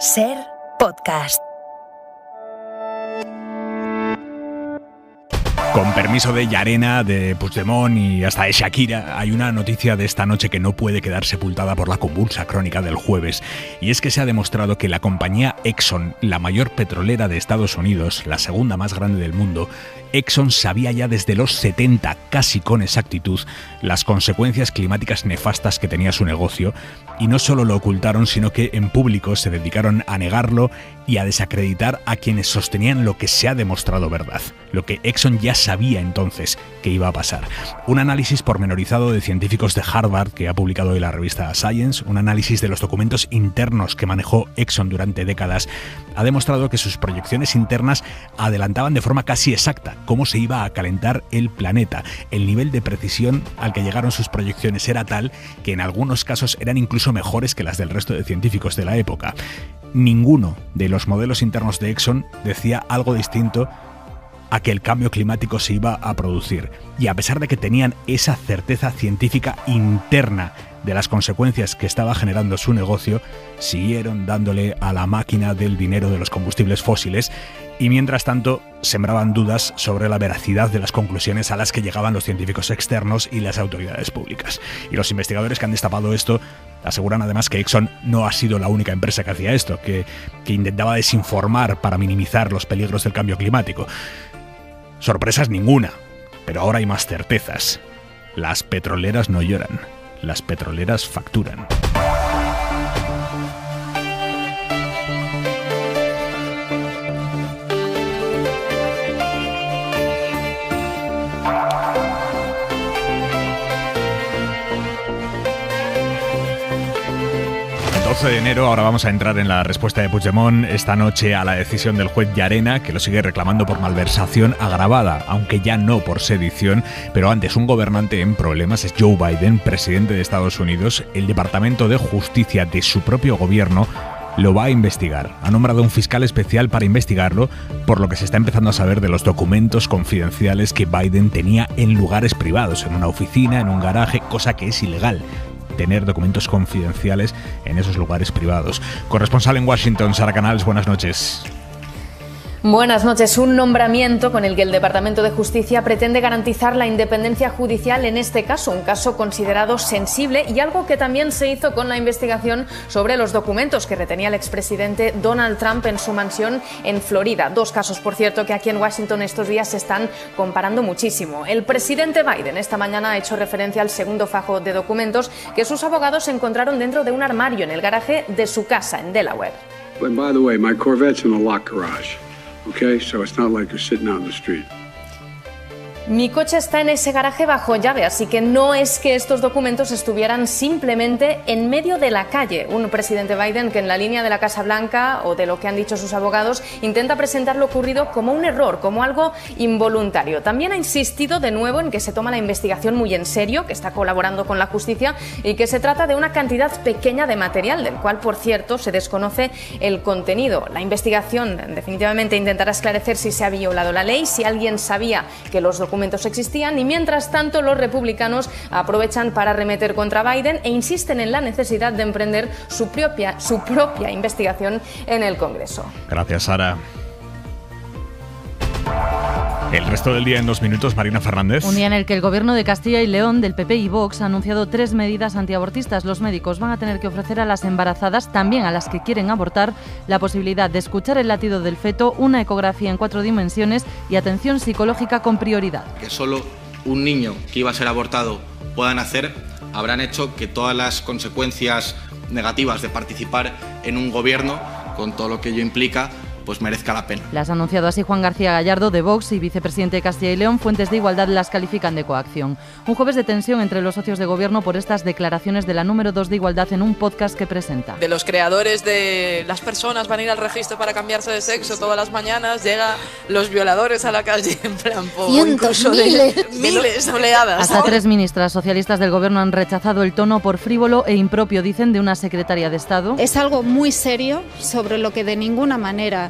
Ser podcast. Con permiso de Yarena, de Puigdemont y hasta de Shakira, hay una noticia de esta noche que no puede quedar sepultada por la convulsa crónica del jueves, y es que se ha demostrado que la compañía Exxon, la mayor petrolera de Estados Unidos, la segunda más grande del mundo, Exxon sabía ya desde los 70, casi con exactitud, las consecuencias climáticas nefastas que tenía su negocio, y no solo lo ocultaron, sino que en público se dedicaron a negarlo y a desacreditar a quienes sostenían lo que se ha demostrado verdad, lo que Exxon ya sabía entonces que iba a pasar. Un análisis pormenorizado de científicos de Harvard que ha publicado hoy la revista Science, un análisis de los documentos internos que manejó Exxon durante décadas, ha demostrado que sus proyecciones internas adelantaban de forma casi exacta cómo se iba a calentar el planeta. El nivel de precisión al que llegaron sus proyecciones era tal que en algunos casos eran incluso mejores que las del resto de científicos de la época ninguno de los modelos internos de Exxon decía algo distinto a que el cambio climático se iba a producir. Y a pesar de que tenían esa certeza científica interna de las consecuencias que estaba generando su negocio, siguieron dándole a la máquina del dinero de los combustibles fósiles y mientras tanto sembraban dudas sobre la veracidad de las conclusiones a las que llegaban los científicos externos y las autoridades públicas. Y los investigadores que han destapado esto aseguran además que Exxon no ha sido la única empresa que hacía esto, que, que intentaba desinformar para minimizar los peligros del cambio climático. Sorpresas ninguna, pero ahora hay más certezas. Las petroleras no lloran, las petroleras facturan. de enero, ahora vamos a entrar en la respuesta de Puigdemont esta noche a la decisión del juez Llarena, que lo sigue reclamando por malversación agravada, aunque ya no por sedición. Pero antes, un gobernante en problemas es Joe Biden, presidente de Estados Unidos. El Departamento de Justicia de su propio gobierno lo va a investigar. Ha nombrado un fiscal especial para investigarlo, por lo que se está empezando a saber de los documentos confidenciales que Biden tenía en lugares privados, en una oficina, en un garaje, cosa que es ilegal tener documentos confidenciales en esos lugares privados. Corresponsal en Washington, Sara Canales, buenas noches. Buenas noches. Un nombramiento con el que el Departamento de Justicia pretende garantizar la independencia judicial en este caso, un caso considerado sensible y algo que también se hizo con la investigación sobre los documentos que retenía el expresidente Donald Trump en su mansión en Florida. Dos casos, por cierto, que aquí en Washington estos días se están comparando muchísimo. El presidente Biden esta mañana ha hecho referencia al segundo fajo de documentos que sus abogados encontraron dentro de un armario en el garaje de su casa en Delaware. Okay, so it's not like you're sitting out in the street. Mi coche está en ese garaje bajo llave, así que no es que estos documentos estuvieran simplemente en medio de la calle. Un presidente Biden que en la línea de la Casa Blanca o de lo que han dicho sus abogados intenta presentar lo ocurrido como un error, como algo involuntario. También ha insistido de nuevo en que se toma la investigación muy en serio, que está colaborando con la justicia y que se trata de una cantidad pequeña de material, del cual, por cierto, se desconoce el contenido. La investigación definitivamente intentará esclarecer si se ha violado la ley, si alguien sabía que los documentos documentos existían y mientras tanto los republicanos aprovechan para remeter contra Biden e insisten en la necesidad de emprender su propia, su propia investigación en el Congreso. Gracias, Sara. El resto del día en dos minutos, Marina Fernández. Un día en el que el gobierno de Castilla y León, del PP y Vox, ha anunciado tres medidas antiabortistas. Los médicos van a tener que ofrecer a las embarazadas, también a las que quieren abortar, la posibilidad de escuchar el latido del feto, una ecografía en cuatro dimensiones y atención psicológica con prioridad. Que solo un niño que iba a ser abortado pueda nacer, habrán hecho que todas las consecuencias negativas de participar en un gobierno, con todo lo que ello implica, pues merezca la pena. Las ha anunciado así Juan García Gallardo de Vox y vicepresidente de Castilla y León. Fuentes de igualdad las califican de coacción. Un jueves de tensión entre los socios de gobierno por estas declaraciones de la número 2 de igualdad en un podcast que presenta. De los creadores de las personas van a ir al registro para cambiarse de sexo todas las mañanas, llega los violadores a la calle en plan Cientos, miles. De, oleadas. Hasta tres ministras socialistas del gobierno han rechazado el tono por frívolo e impropio, dicen, de una secretaria de Estado. Es algo muy serio sobre lo que de ninguna manera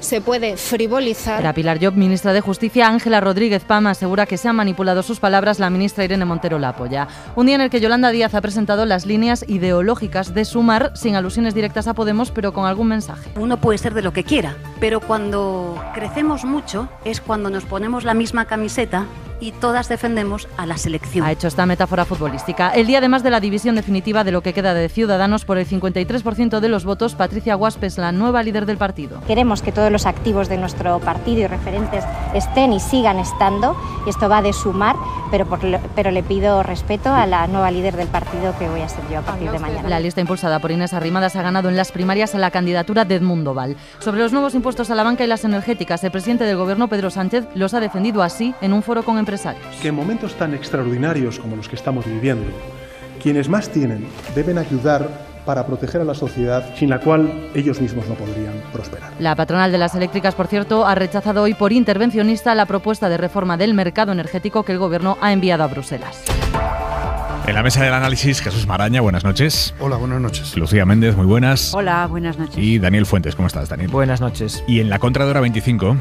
se puede frivolizar. Para Pilar Job, ministra de Justicia, Ángela Rodríguez Pama asegura que se han manipulado sus palabras. La ministra Irene Montero la apoya. Un día en el que Yolanda Díaz ha presentado las líneas ideológicas de Sumar sin alusiones directas a Podemos, pero con algún mensaje. Uno puede ser de lo que quiera, pero cuando crecemos mucho es cuando nos ponemos la misma camiseta y todas defendemos a la selección. Ha hecho esta metáfora futbolística. El día además de la división definitiva de lo que queda de Ciudadanos por el 53% de los votos, Patricia es la nueva líder del partido. Queremos que los activos de nuestro partido y referentes estén y sigan estando. Y esto va de sumar, pero, pero le pido respeto a la nueva líder del partido que voy a ser yo a partir de mañana. La lista impulsada por Inés Arrimadas ha ganado en las primarias a la candidatura de Edmundo Val. Sobre los nuevos impuestos a la banca y las energéticas, el presidente del Gobierno, Pedro Sánchez, los ha defendido así en un foro con empresarios. Que en momentos tan extraordinarios como los que estamos viviendo, quienes más tienen deben ayudar para proteger a la sociedad sin la cual ellos mismos no podrían prosperar. La patronal de las eléctricas, por cierto, ha rechazado hoy por intervencionista la propuesta de reforma del mercado energético que el Gobierno ha enviado a Bruselas. En la mesa del análisis, Jesús Maraña, buenas noches. Hola, buenas noches. Lucía Méndez, muy buenas. Hola, buenas noches. Y Daniel Fuentes, ¿cómo estás, Daniel? Buenas noches. Y en la Contradora 25.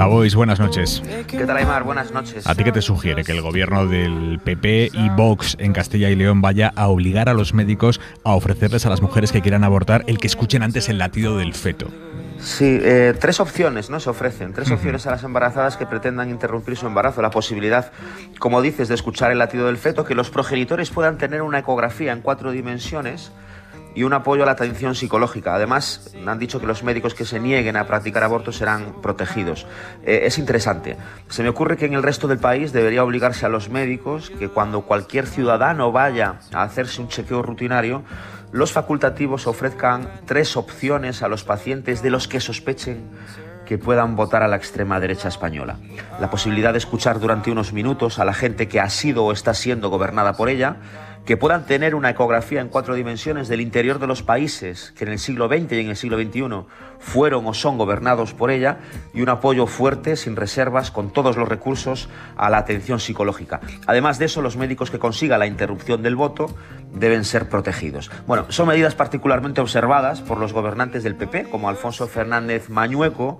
Jabois, buenas noches. ¿Qué tal, Aymar? Buenas noches. ¿A ti qué te sugiere que el gobierno del PP y Vox en Castilla y León vaya a obligar a los médicos a ofrecerles a las mujeres que quieran abortar el que escuchen antes el latido del feto? Sí, eh, tres opciones, ¿no? Se ofrecen tres opciones a las embarazadas que pretendan interrumpir su embarazo. La posibilidad, como dices, de escuchar el latido del feto, que los progenitores puedan tener una ecografía en cuatro dimensiones y un apoyo a la atención psicológica. Además, han dicho que los médicos que se nieguen a practicar abortos serán protegidos. Eh, es interesante. Se me ocurre que en el resto del país debería obligarse a los médicos que cuando cualquier ciudadano vaya a hacerse un chequeo rutinario, los facultativos ofrezcan tres opciones a los pacientes de los que sospechen que puedan votar a la extrema derecha española. La posibilidad de escuchar durante unos minutos a la gente que ha sido o está siendo gobernada por ella, que puedan tener una ecografía en cuatro dimensiones del interior de los países que en el siglo XX y en el siglo XXI fueron o son gobernados por ella y un apoyo fuerte, sin reservas, con todos los recursos a la atención psicológica. Además de eso, los médicos que consigan la interrupción del voto deben ser protegidos. Bueno, son medidas particularmente observadas por los gobernantes del PP, como Alfonso Fernández Mañueco,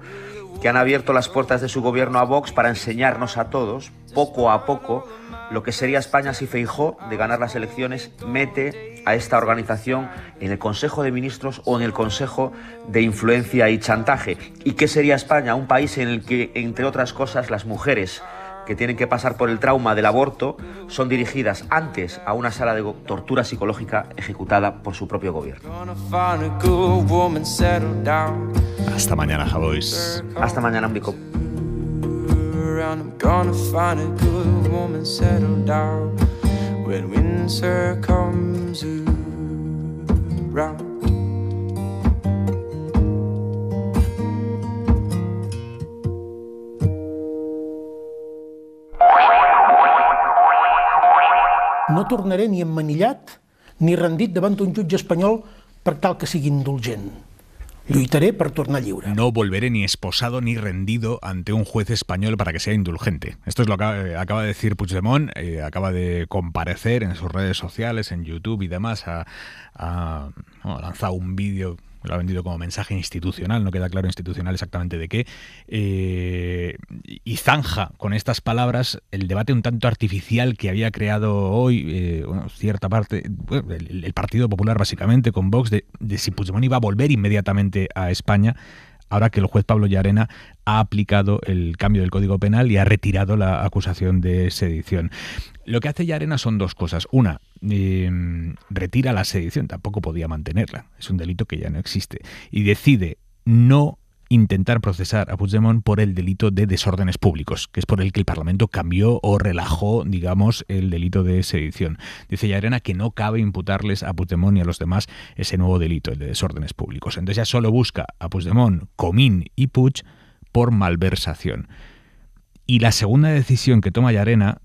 que han abierto las puertas de su gobierno a Vox para enseñarnos a todos, poco a poco, lo que sería España si Feijó, de ganar las elecciones, mete a esta organización en el Consejo de Ministros o en el Consejo de Influencia y Chantaje. ¿Y qué sería España? Un país en el que, entre otras cosas, las mujeres que tienen que pasar por el trauma del aborto son dirigidas antes a una sala de tortura psicológica ejecutada por su propio gobierno. Hasta mañana, Javois. Hasta mañana, Ambico. I'm gonna find a good woman, down when winter comes around. No tornaré ni emmanillat ni rendit davant d'un jutge espanyol per tal que sigui indulgent. No volveré ni esposado ni rendido ante un juez español para que sea indulgente. Esto es lo que acaba eh, de decir Puigdemont, eh, acaba de comparecer en sus redes sociales, en YouTube y demás, ha, lanzado un vídeo lo ha vendido como mensaje institucional, no queda claro institucional exactamente de qué, eh, y zanja con estas palabras el debate un tanto artificial que había creado hoy eh, cierta parte, el, Partido Popular básicamente con Vox, de, si Puigdemont iba a volver inmediatamente a España ahora que el juez Pablo Llarena ha aplicado el cambio del Código Penal y ha retirado la acusación de sedición. Lo que hace Llarena son dos cosas. Una, Em, retira la sedición, tampoco podía mantenerla, es un delito que ya no existe, y decide no intentar procesar a Puigdemont por el delito de desórdenes públicos, que es por el que el Parlamento cambió o relajó, digamos, el delito de sedición. Dice Llarena que no cabe imputarles a Puigdemont y a los demás ese nuevo delito, el de desórdenes públicos. Entonces ya solo busca a Puigdemont, Comín y Puig por malversación. Y la segunda decisión que toma Llarena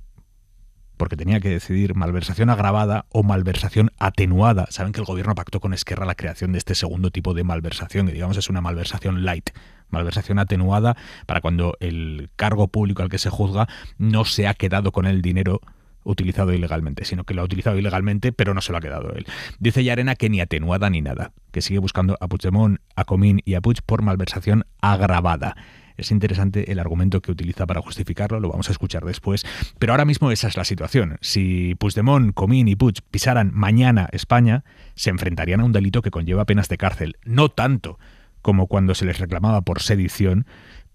porque tenía que decidir malversación agravada o malversación atenuada. Saben que el gobierno pactó con Esquerra la creación de este segundo tipo de malversación, que digamos es una malversación light, malversación atenuada para cuando el cargo público al que se juzga no se ha quedado con el dinero utilizado ilegalmente, sino que lo ha utilizado ilegalmente, pero no se lo ha quedado él. Dice Yarena que ni atenuada ni nada, que sigue buscando a Puigdemont, a Comín y a Puig por malversación agravada. Es interesante el argumento que utiliza para justificarlo, lo vamos a escuchar después. Pero ahora mismo esa es la situación. Si Puigdemont, Comín y Puig pisaran mañana España, se enfrentarían a un delito que conlleva penas de cárcel. No tanto como cuando se les reclamaba por sedición,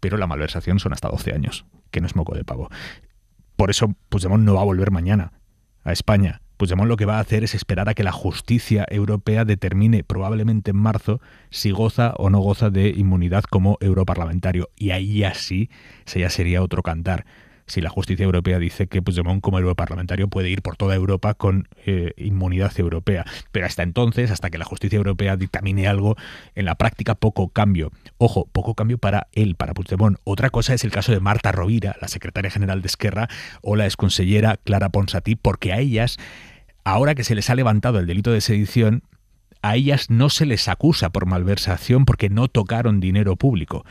pero la malversación son hasta 12 años, que no es moco de pavo. Por eso Puigdemont no va a volver mañana a España Puigdemont lo que va a hacer es esperar a que la justicia europea determine probablemente en marzo si goza o no goza de inmunidad como europarlamentario. Y ahí así se ya sería otro cantar si la justicia europea dice que Puigdemont como europarlamentario puede ir por toda Europa con eh, inmunidad europea. Pero hasta entonces, hasta que la justicia europea dictamine algo, en la práctica poco cambio. Ojo, poco cambio para él, para Puigdemont. Otra cosa es el caso de Marta Rovira, la secretaria general de Esquerra, o la exconsellera Clara Ponsatí, porque a ellas ahora que se les ha levantado el delito de sedición, a ellas no se les acusa por malversación porque no tocaron dinero público.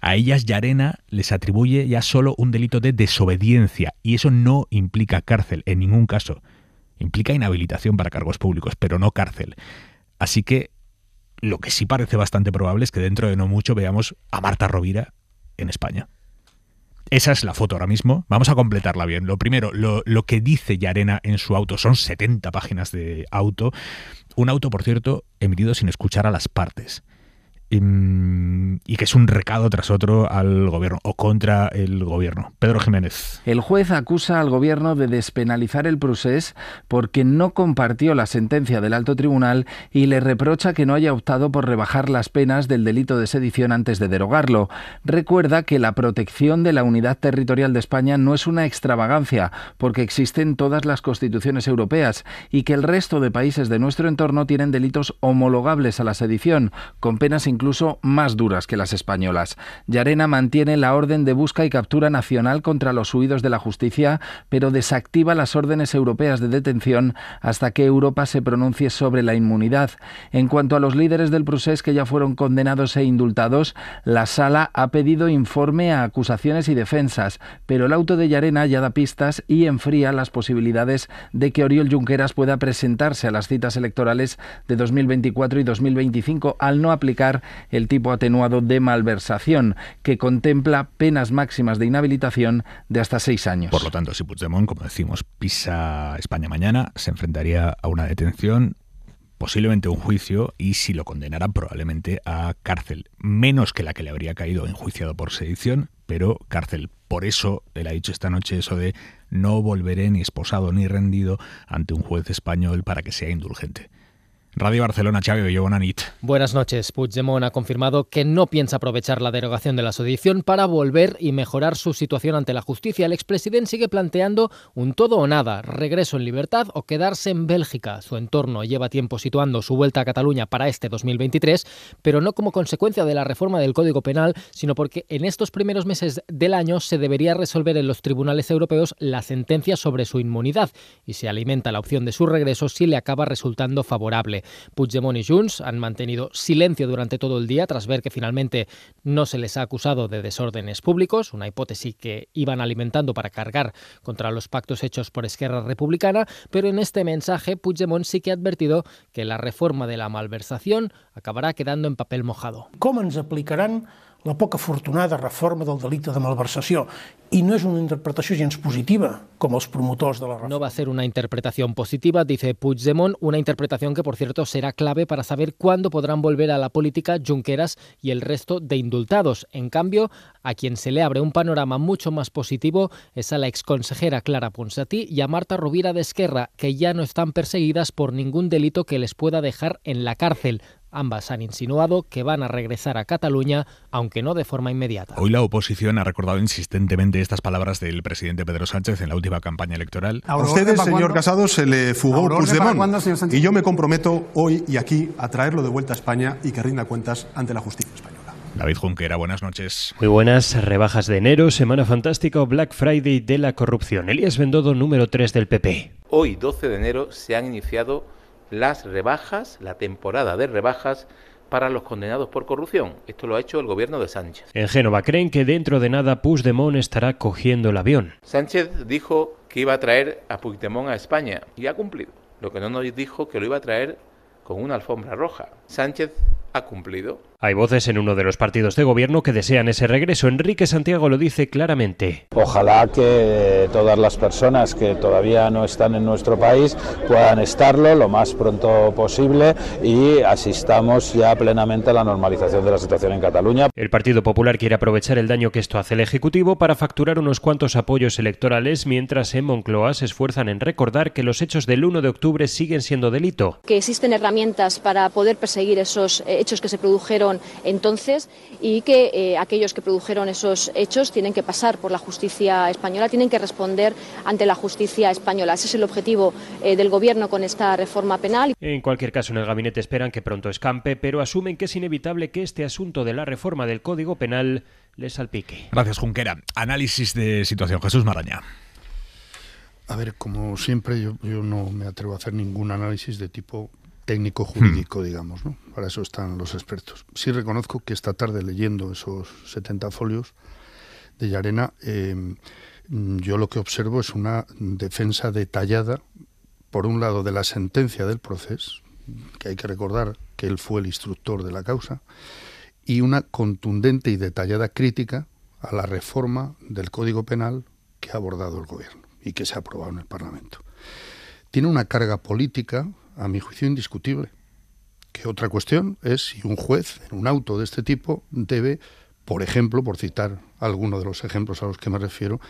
A ellas Yarena les atribuye ya solo un delito de desobediencia y eso no implica cárcel en ningún caso. Implica inhabilitación para cargos públicos, pero no cárcel. Así que lo que sí parece bastante probable es que dentro de no mucho veamos a Marta Rovira en España. Esa es la foto ahora mismo. Vamos a completarla bien. Lo primero, lo, que dice Yarena en su auto, son 70 páginas de auto. Un auto, por cierto, emitido sin escuchar a las partes. Em, y, que es un recado tras otro al gobierno o contra el gobierno. Pedro Jiménez. El juez acusa al gobierno de despenalizar el procés porque no compartió la sentencia del alto tribunal y le reprocha que no haya optado por rebajar las penas del delito de sedición antes de derogarlo. Recuerda que la protección de la unidad territorial de España no es una extravagancia porque existen todas las constituciones europeas y que el resto de países de nuestro entorno tienen delitos homologables a la sedición con penas incluso más duras que las españolas. Yarena mantiene la orden de busca y captura nacional contra los huidos de la justicia, pero desactiva las órdenes europeas de detención hasta que Europa se pronuncie sobre la inmunidad. En cuanto a los líderes del procés que ya fueron condenados e indultados, la sala ha pedido informe a acusaciones y defensas, pero el auto de Yarena ya da pistas y enfría las posibilidades de que Oriol Junqueras pueda presentarse a las citas electorales de 2024 y 2025 al no aplicar el tipo atenuado de malversación, que contempla penas máximas de inhabilitación de hasta seis años. Por lo tanto, si Puigdemont, como decimos, pisa España mañana, se enfrentaría a una detención posiblemente un juicio y si lo condenaran probablemente a cárcel, menos que la que le habría caído enjuiciado por sedición, pero cárcel. Por eso él ha dicho esta noche eso de no volveré ni esposado ni rendido ante un juez español para que sea indulgente. Radio Barcelona, y Bello, Bonanit. Buenas noches. Puigdemont ha confirmado que no piensa aprovechar la derogación de la sedición para volver y mejorar su situación ante la justicia. El expresidente sigue planteando un todo o nada, regreso en libertad o quedarse en Bélgica. Su entorno lleva tiempo situando su vuelta a Cataluña para este 2023, pero no como consecuencia de la reforma del Código Penal, sino porque en estos primeros meses del año se debería resolver en los tribunales europeos la sentencia sobre su inmunidad y se alimenta la opción de su regreso si le acaba resultando favorable. Puigdemont y Junts han mantenido silencio durante todo el día tras ver que finalmente no se les ha acusado de desórdenes públicos, una hipótesis que iban alimentando para cargar contra los pactos hechos por Esquerra Republicana, pero en este mensaje Puigdemont sí que ha advertido que la reforma de la malversación acabará quedando en papel mojado. ¿Cómo nos aplicarán la poca afortunada reforma del delito de malversación. Y no es una interpretación positiva, como los promotores de la reforma. No va a ser una interpretación positiva, dice Puigdemont, una interpretación que, por cierto, será clave para saber cuándo podrán volver a la política Junqueras y el resto de indultados. En cambio, a quien se le abre un panorama mucho más positivo es a la exconsejera Clara Ponsatí y a Marta Rovira de Esquerra, que ya no están perseguidas por ningún delito que les pueda dejar en la cárcel. Ambas han insinuado que van a regresar a Cataluña, aunque no de forma inmediata. Hoy la oposición ha recordado insistentemente estas palabras del presidente Pedro Sánchez en la última campaña electoral. A ustedes, señor Casado, se le fugó Puigdemont. Y yo me comprometo hoy y aquí a traerlo de vuelta a España y que rinda cuentas ante la justicia española. David Junquera, buenas noches. Muy buenas, rebajas de enero, semana fantástica, Black Friday de la corrupción. Elías Bendodo, número 3 del PP. Hoy, 12 de enero, se han iniciado las rebajas, la temporada de rebajas para los condenados por corrupción. Esto lo ha hecho el gobierno de Sánchez. En Génova creen que dentro de nada Puigdemont estará cogiendo el avión. Sánchez dijo que iba a traer a Puigdemont a España y ha cumplido. Lo que no nos dijo que lo iba a traer con una alfombra roja. Sánchez cumplido. Hay voces en uno de los partidos de gobierno que desean ese regreso. Enrique Santiago lo dice claramente. Ojalá que eh, todas las personas que todavía no están en nuestro país puedan estarlo lo más pronto posible y asistamos ya plenamente a la normalización de la situación en Cataluña. El Partido Popular quiere aprovechar el daño que esto hace el Ejecutivo para facturar unos cuantos apoyos electorales mientras en Moncloa se esfuerzan en recordar que los hechos del 1 de octubre siguen siendo delito. Que existen herramientas para poder perseguir esos eh, hechos hechos que se produjeron entonces y que eh, aquellos que produjeron esos hechos tienen que pasar por la justicia española, tienen que responder ante la justicia española. Ese es el objetivo eh, del Gobierno con esta reforma penal. En cualquier caso, en el gabinete esperan que pronto escampe, pero asumen que es inevitable que este asunto de la reforma del Código Penal les salpique. Gracias, Junquera. Análisis de situación. Jesús Maraña. A ver, como siempre, yo, yo no me atrevo a hacer ningún análisis de tipo técnico hmm. jurídico, digamos, ¿no? Para eso están los expertos. Sí reconozco que esta tarde leyendo esos 70 folios de Yarena. Em, yo lo que observo es una defensa detallada, por un lado, de la sentencia del proceso, que hay que recordar que él fue el instructor de la causa, y una contundente y detallada crítica a la reforma del Código Penal que ha abordado el Gobierno y que se ha aprobado en el Parlamento. Tiene una carga política a mi juicio, indiscutible. Que otra cuestión es si un juez en un auto de este tipo debe, por ejemplo, por citar alguno de los ejemplos a los que me refiero,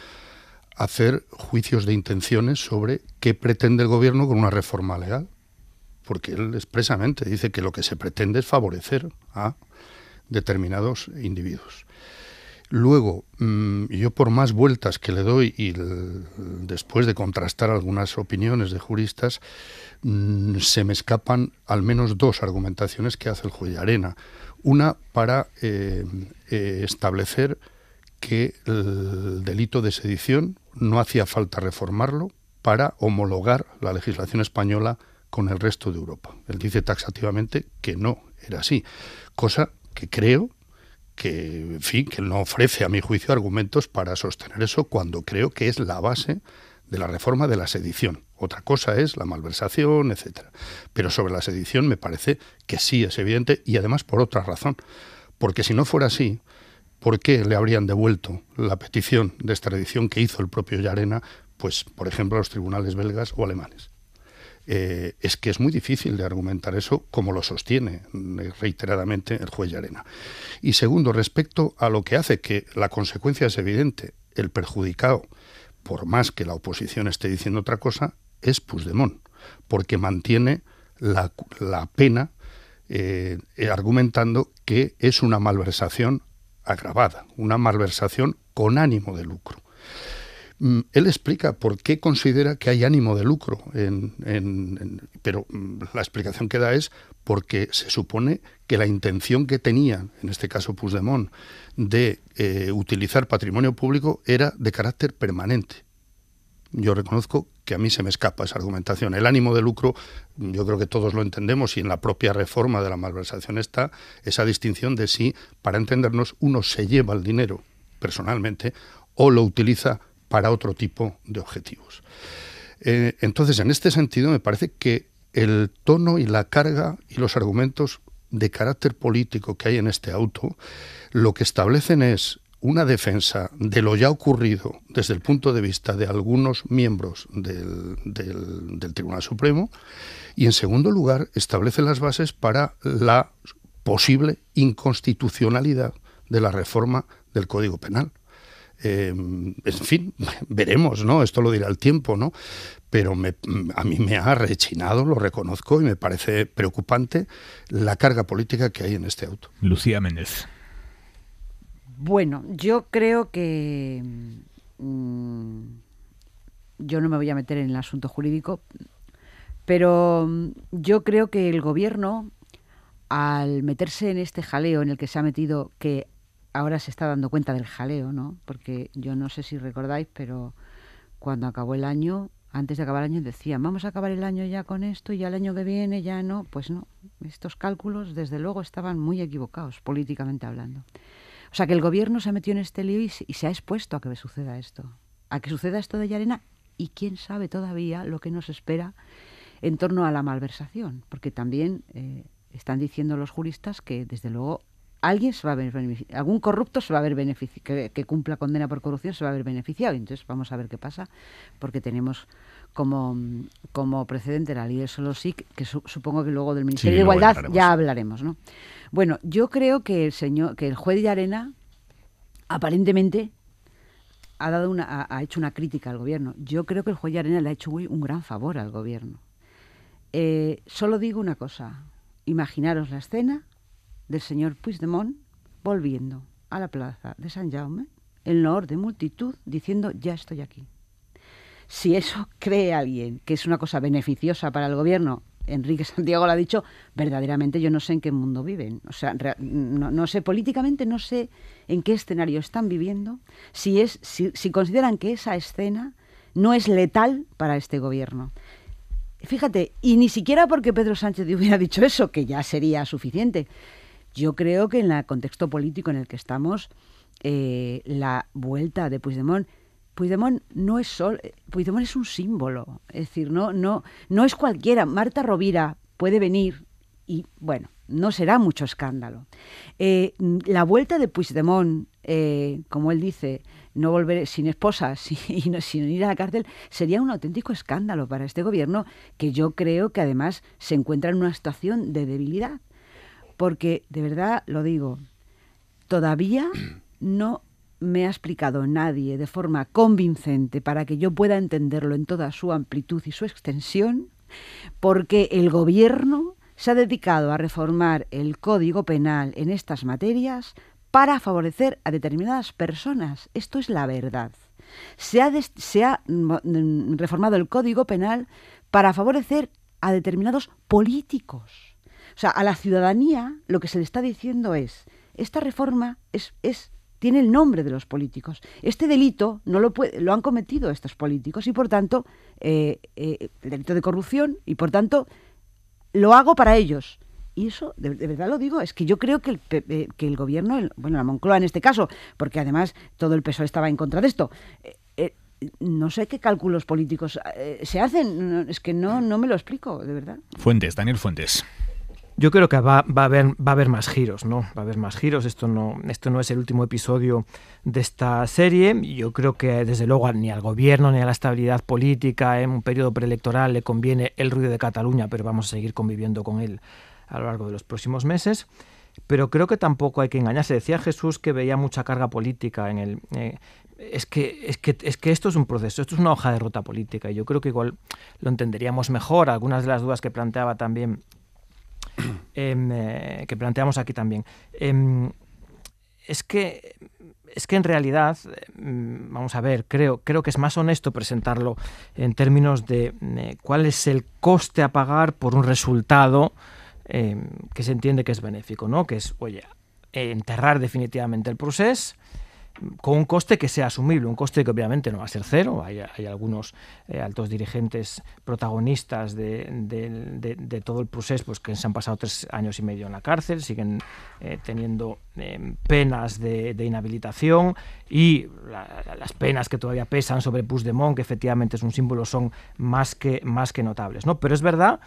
hacer juicios de intenciones sobre qué pretende el gobierno con una reforma legal. Porque él expresamente dice que lo que se pretende es favorecer a determinados individuos. Luego, mm, yo por más vueltas que le doy y después de contrastar algunas opiniones de juristas, mm, se me escapan al menos dos argumentaciones que hace el juez de Arena. Una para eh, eh, establecer que el delito de sedición no hacía falta reformarlo para homologar la legislación española con el resto de Europa. Él dice taxativamente que no era así, cosa que creo que, en fin, que no ofrece, a mi juicio, argumentos para sostener eso cuando creo que es la base de la reforma de la sedición. Otra cosa es la malversación, etcétera. Pero sobre la sedición me parece que sí es evidente y además por otra razón. Porque si no fuera así, ¿por qué le habrían devuelto la petición de extradición que hizo el propio Yarena, pues, por ejemplo, a los tribunales belgas o alemanes? Eh, es que es muy difícil de argumentar eso como lo sostiene eh, reiteradamente el juez arena Y segundo, respecto a lo que hace, que la consecuencia es evidente, el perjudicado, por más que la oposición esté diciendo otra cosa, es Pusdemón porque mantiene la, pena eh, argumentando que es una malversación agravada, una malversación con ánimo de lucro. Mm, él explica por qué considera que hay ánimo de lucro, en, pero mm, la explicación que da es porque se supone que la intención que tenía, en este caso Puigdemont, de eh, utilizar patrimonio público era de carácter permanente. Yo reconozco que a mí se me escapa esa argumentación. El ánimo de lucro, mm, yo creo que todos lo entendemos y en la propia reforma de la malversación está esa distinción de si, para entendernos, uno se lleva el dinero personalmente o lo utiliza para otro tipo de objetivos. Eh, entonces, en este sentido, me parece que el tono y la carga y los argumentos de carácter político que hay en este auto lo que establecen es una defensa de lo ya ocurrido desde el punto de vista de algunos miembros del, Tribunal Supremo y, en segundo lugar, establecen las bases para la posible inconstitucionalidad de la reforma del Código Penal. Eh, en fin, veremos, ¿no? Esto lo dirá el tiempo, ¿no? Pero a mí me ha rechinado, lo reconozco, y me parece preocupante la carga política que hay en este auto. Lucía Méndez. Bueno, yo creo que... Mm, yo no me voy a meter en el asunto jurídico, pero mm, yo creo que el gobierno, al meterse en este jaleo en el que se ha metido, que ahora se está dando cuenta del jaleo, ¿no? Porque yo no sé si recordáis, pero cuando acabó el año, antes de acabar el año decían, vamos a acabar el año ya con esto y al año que viene ya no. Pues no, estos cálculos desde luego estaban muy equivocados políticamente hablando. O sea que el gobierno se metió en este lío y, se ha expuesto a que suceda esto, a que suceda esto de Yarena y quién sabe todavía lo que nos espera en torno a la malversación, porque también eh, están diciendo los juristas que desde luego alguien se va a ver algún corrupto se va a ver que, cumpla condena por corrupción se va a ver beneficiado. Entonces vamos a ver qué pasa, porque tenemos como, como precedente la ley del solo sí, que supongo que luego del Ministerio de Igualdad ya hablaremos. ¿no? Bueno, yo creo que el, señor, que el juez de arena aparentemente ha, dado una, ha, hecho una crítica al gobierno. Yo creo que el juez de arena le ha hecho un gran favor al gobierno. Eh, solo digo una cosa, imaginaros la escena del señor Puigdemont volviendo a la plaza de San Jaume en loor de multitud diciendo ya estoy aquí. Si eso cree alguien que es una cosa beneficiosa para el gobierno, Enrique Santiago lo ha dicho, verdaderamente yo no sé en qué mundo viven. O sea, no, sé políticamente, no sé en qué escenario están viviendo, si, es, si, si consideran que esa escena no es letal para este gobierno. Fíjate, y ni siquiera porque Pedro Sánchez hubiera dicho eso, que ya sería suficiente, yo creo que en el contexto político en el que estamos, eh, la vuelta de Puigdemont Puigdemont no es sol, eh, Puigdemont es un símbolo, es decir, no, no, no es cualquiera. Marta Rovira puede venir y, bueno, no será mucho escándalo. Eh, la vuelta de Puigdemont, como él dice, no volver sin esposa y sin ir a la cárcel, sería un auténtico escándalo para este gobierno que yo creo que además se encuentra en una situación de debilidad porque de verdad lo digo, todavía no me ha explicado nadie de forma convincente para que yo pueda entenderlo en toda su amplitud y su extensión, porque el gobierno se ha dedicado a reformar el Código Penal en estas materias para favorecer a determinadas personas. Esto es la verdad. Se ha, mm, mm, reformado el Código Penal para favorecer a determinados políticos o sea, a la ciudadanía lo que se le está diciendo es, esta reforma es, es tiene el nombre de los políticos. Este delito no lo, puede, lo han cometido estos políticos y por tanto, eh, eh, el delito de corrupción, y por tanto, lo hago para ellos. Y eso, de, verdad lo digo, es que yo creo que el, eh, que el gobierno, bueno, la Moncloa en este caso, porque además todo el PSOE estaba en contra de esto, no sé qué cálculos políticos se hacen, es que no, no me lo explico, de verdad. Fuentes, Daniel Fuentes. Yo creo que va, a haber, va a haber más giros, ¿no? Va a haber más giros. Esto no, esto no es el último episodio de esta serie. Yo creo que, desde luego, ni al gobierno ni a la estabilidad política en ¿eh? un periodo preelectoral le conviene el ruido de Cataluña, pero vamos a seguir conviviendo con él a lo largo de los próximos meses. Pero creo que tampoco hay que engañarse. Decía Jesús que veía mucha carga política en él. Eh, es que, es, que, es que esto es un proceso, esto es una hoja de ruta política y yo creo que igual lo entenderíamos mejor. Algunas de las dudas que planteaba también Em, eh, que planteamos aquí también. Em, es que es que en realidad, em, vamos a ver, creo, creo que es más honesto presentarlo en términos de eh, cuál es el coste a pagar por un resultado que se entiende que es benéfico, ¿no? Que es, oye, enterrar definitivamente el proceso, con un coste que sea asumible, un coste que obviamente no va a ser cero. Hay, algunos eh, altos dirigentes protagonistas de, todo el proceso pues, que se han pasado tres años y medio en la cárcel, siguen eh, teniendo eh, penas de, inhabilitación y las penas que todavía pesan sobre Puigdemont, que efectivamente es un símbolo, son más que, más que notables. ¿no? Pero es verdad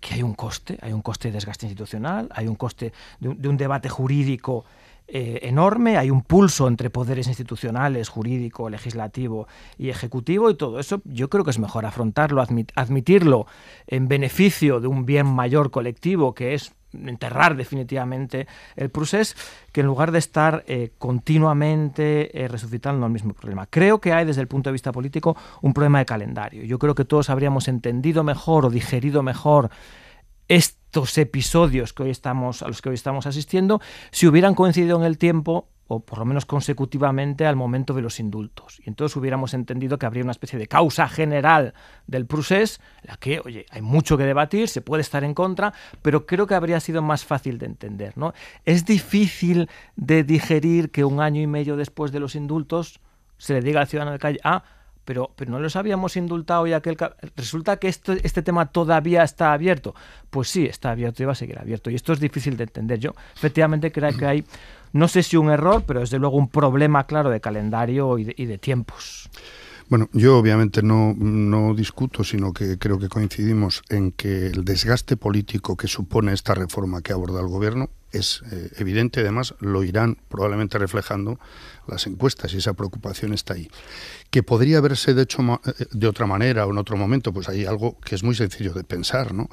que hay un coste, hay un coste de desgaste institucional, hay un coste de un debate jurídico eh, enorme, hay un pulso entre poderes institucionales, jurídico, legislativo y ejecutivo y todo eso yo creo que es mejor afrontarlo, admitirlo en beneficio de un bien mayor colectivo que es enterrar definitivamente el procés, que en lugar de estar eh, continuamente eh, resucitando el mismo problema. Creo que hay desde el punto de vista político un problema de calendario. Yo creo que todos habríamos entendido mejor o digerido mejor dos episodios que hoy estamos, a los que hoy estamos asistiendo, si hubieran coincidido en el tiempo o por lo menos consecutivamente al momento de los indultos. Y entonces hubiéramos entendido que habría una especie de causa general del procés, la que, oye, hay mucho que debatir, se puede estar en contra, pero creo que habría sido más fácil de entender. ¿no? Es difícil de digerir que un año y medio después de los indultos se le diga al ciudadano de calle, ah, pero, pero no los habíamos indultado y aquel... Resulta que este tema todavía está abierto. Pues sí, está abierto y va a seguir abierto. Y esto es difícil de entender. Yo efectivamente creo que hay, no sé si un error, pero desde luego un problema claro de calendario y de tiempos. Bueno, yo obviamente no, discuto, sino que creo que coincidimos en que el desgaste político que supone esta reforma que aborda el Gobierno es eh, evidente, además lo irán probablemente reflejando las encuestas y esa preocupación está ahí. Que podría haberse de hecho eh, de otra manera o en otro momento, pues hay algo que es muy sencillo de pensar, ¿no?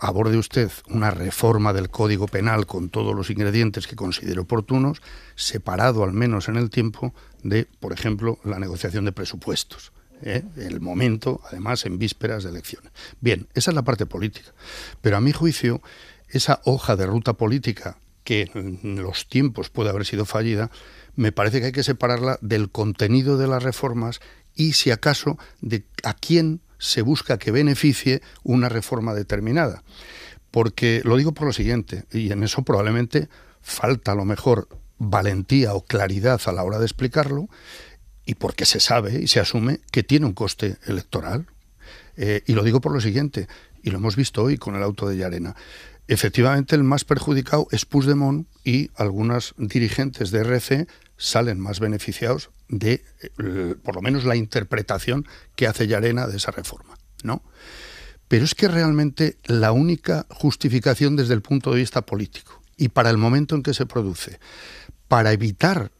aborde usted una reforma del Código Penal con todos los ingredientes que considere oportunos, separado al menos en el tiempo de, por ejemplo, la negociación de presupuestos. ¿eh? El momento, además, en vísperas de elecciones. Bien, esa es la parte política. Pero a mi juicio, esa hoja de ruta política que en los tiempos puede haber sido fallida, me parece que hay que separarla del contenido de las reformas y, si acaso, de a quién se busca que beneficie una reforma determinada. Porque lo digo por lo siguiente, y en eso probablemente falta a lo mejor valentía o claridad a la hora de explicarlo y porque se sabe y se asume que tiene un coste electoral. Eh, y lo digo por lo siguiente, y lo hemos visto hoy con el auto de Yarena Efectivamente, el más perjudicado es Puigdemont y algunas dirigentes de RC salen más beneficiados de, eh, por lo menos, la interpretación que hace Yarena de esa reforma. ¿no? Pero es que realmente la única justificación desde el punto de vista político y para el momento en que se produce para evitar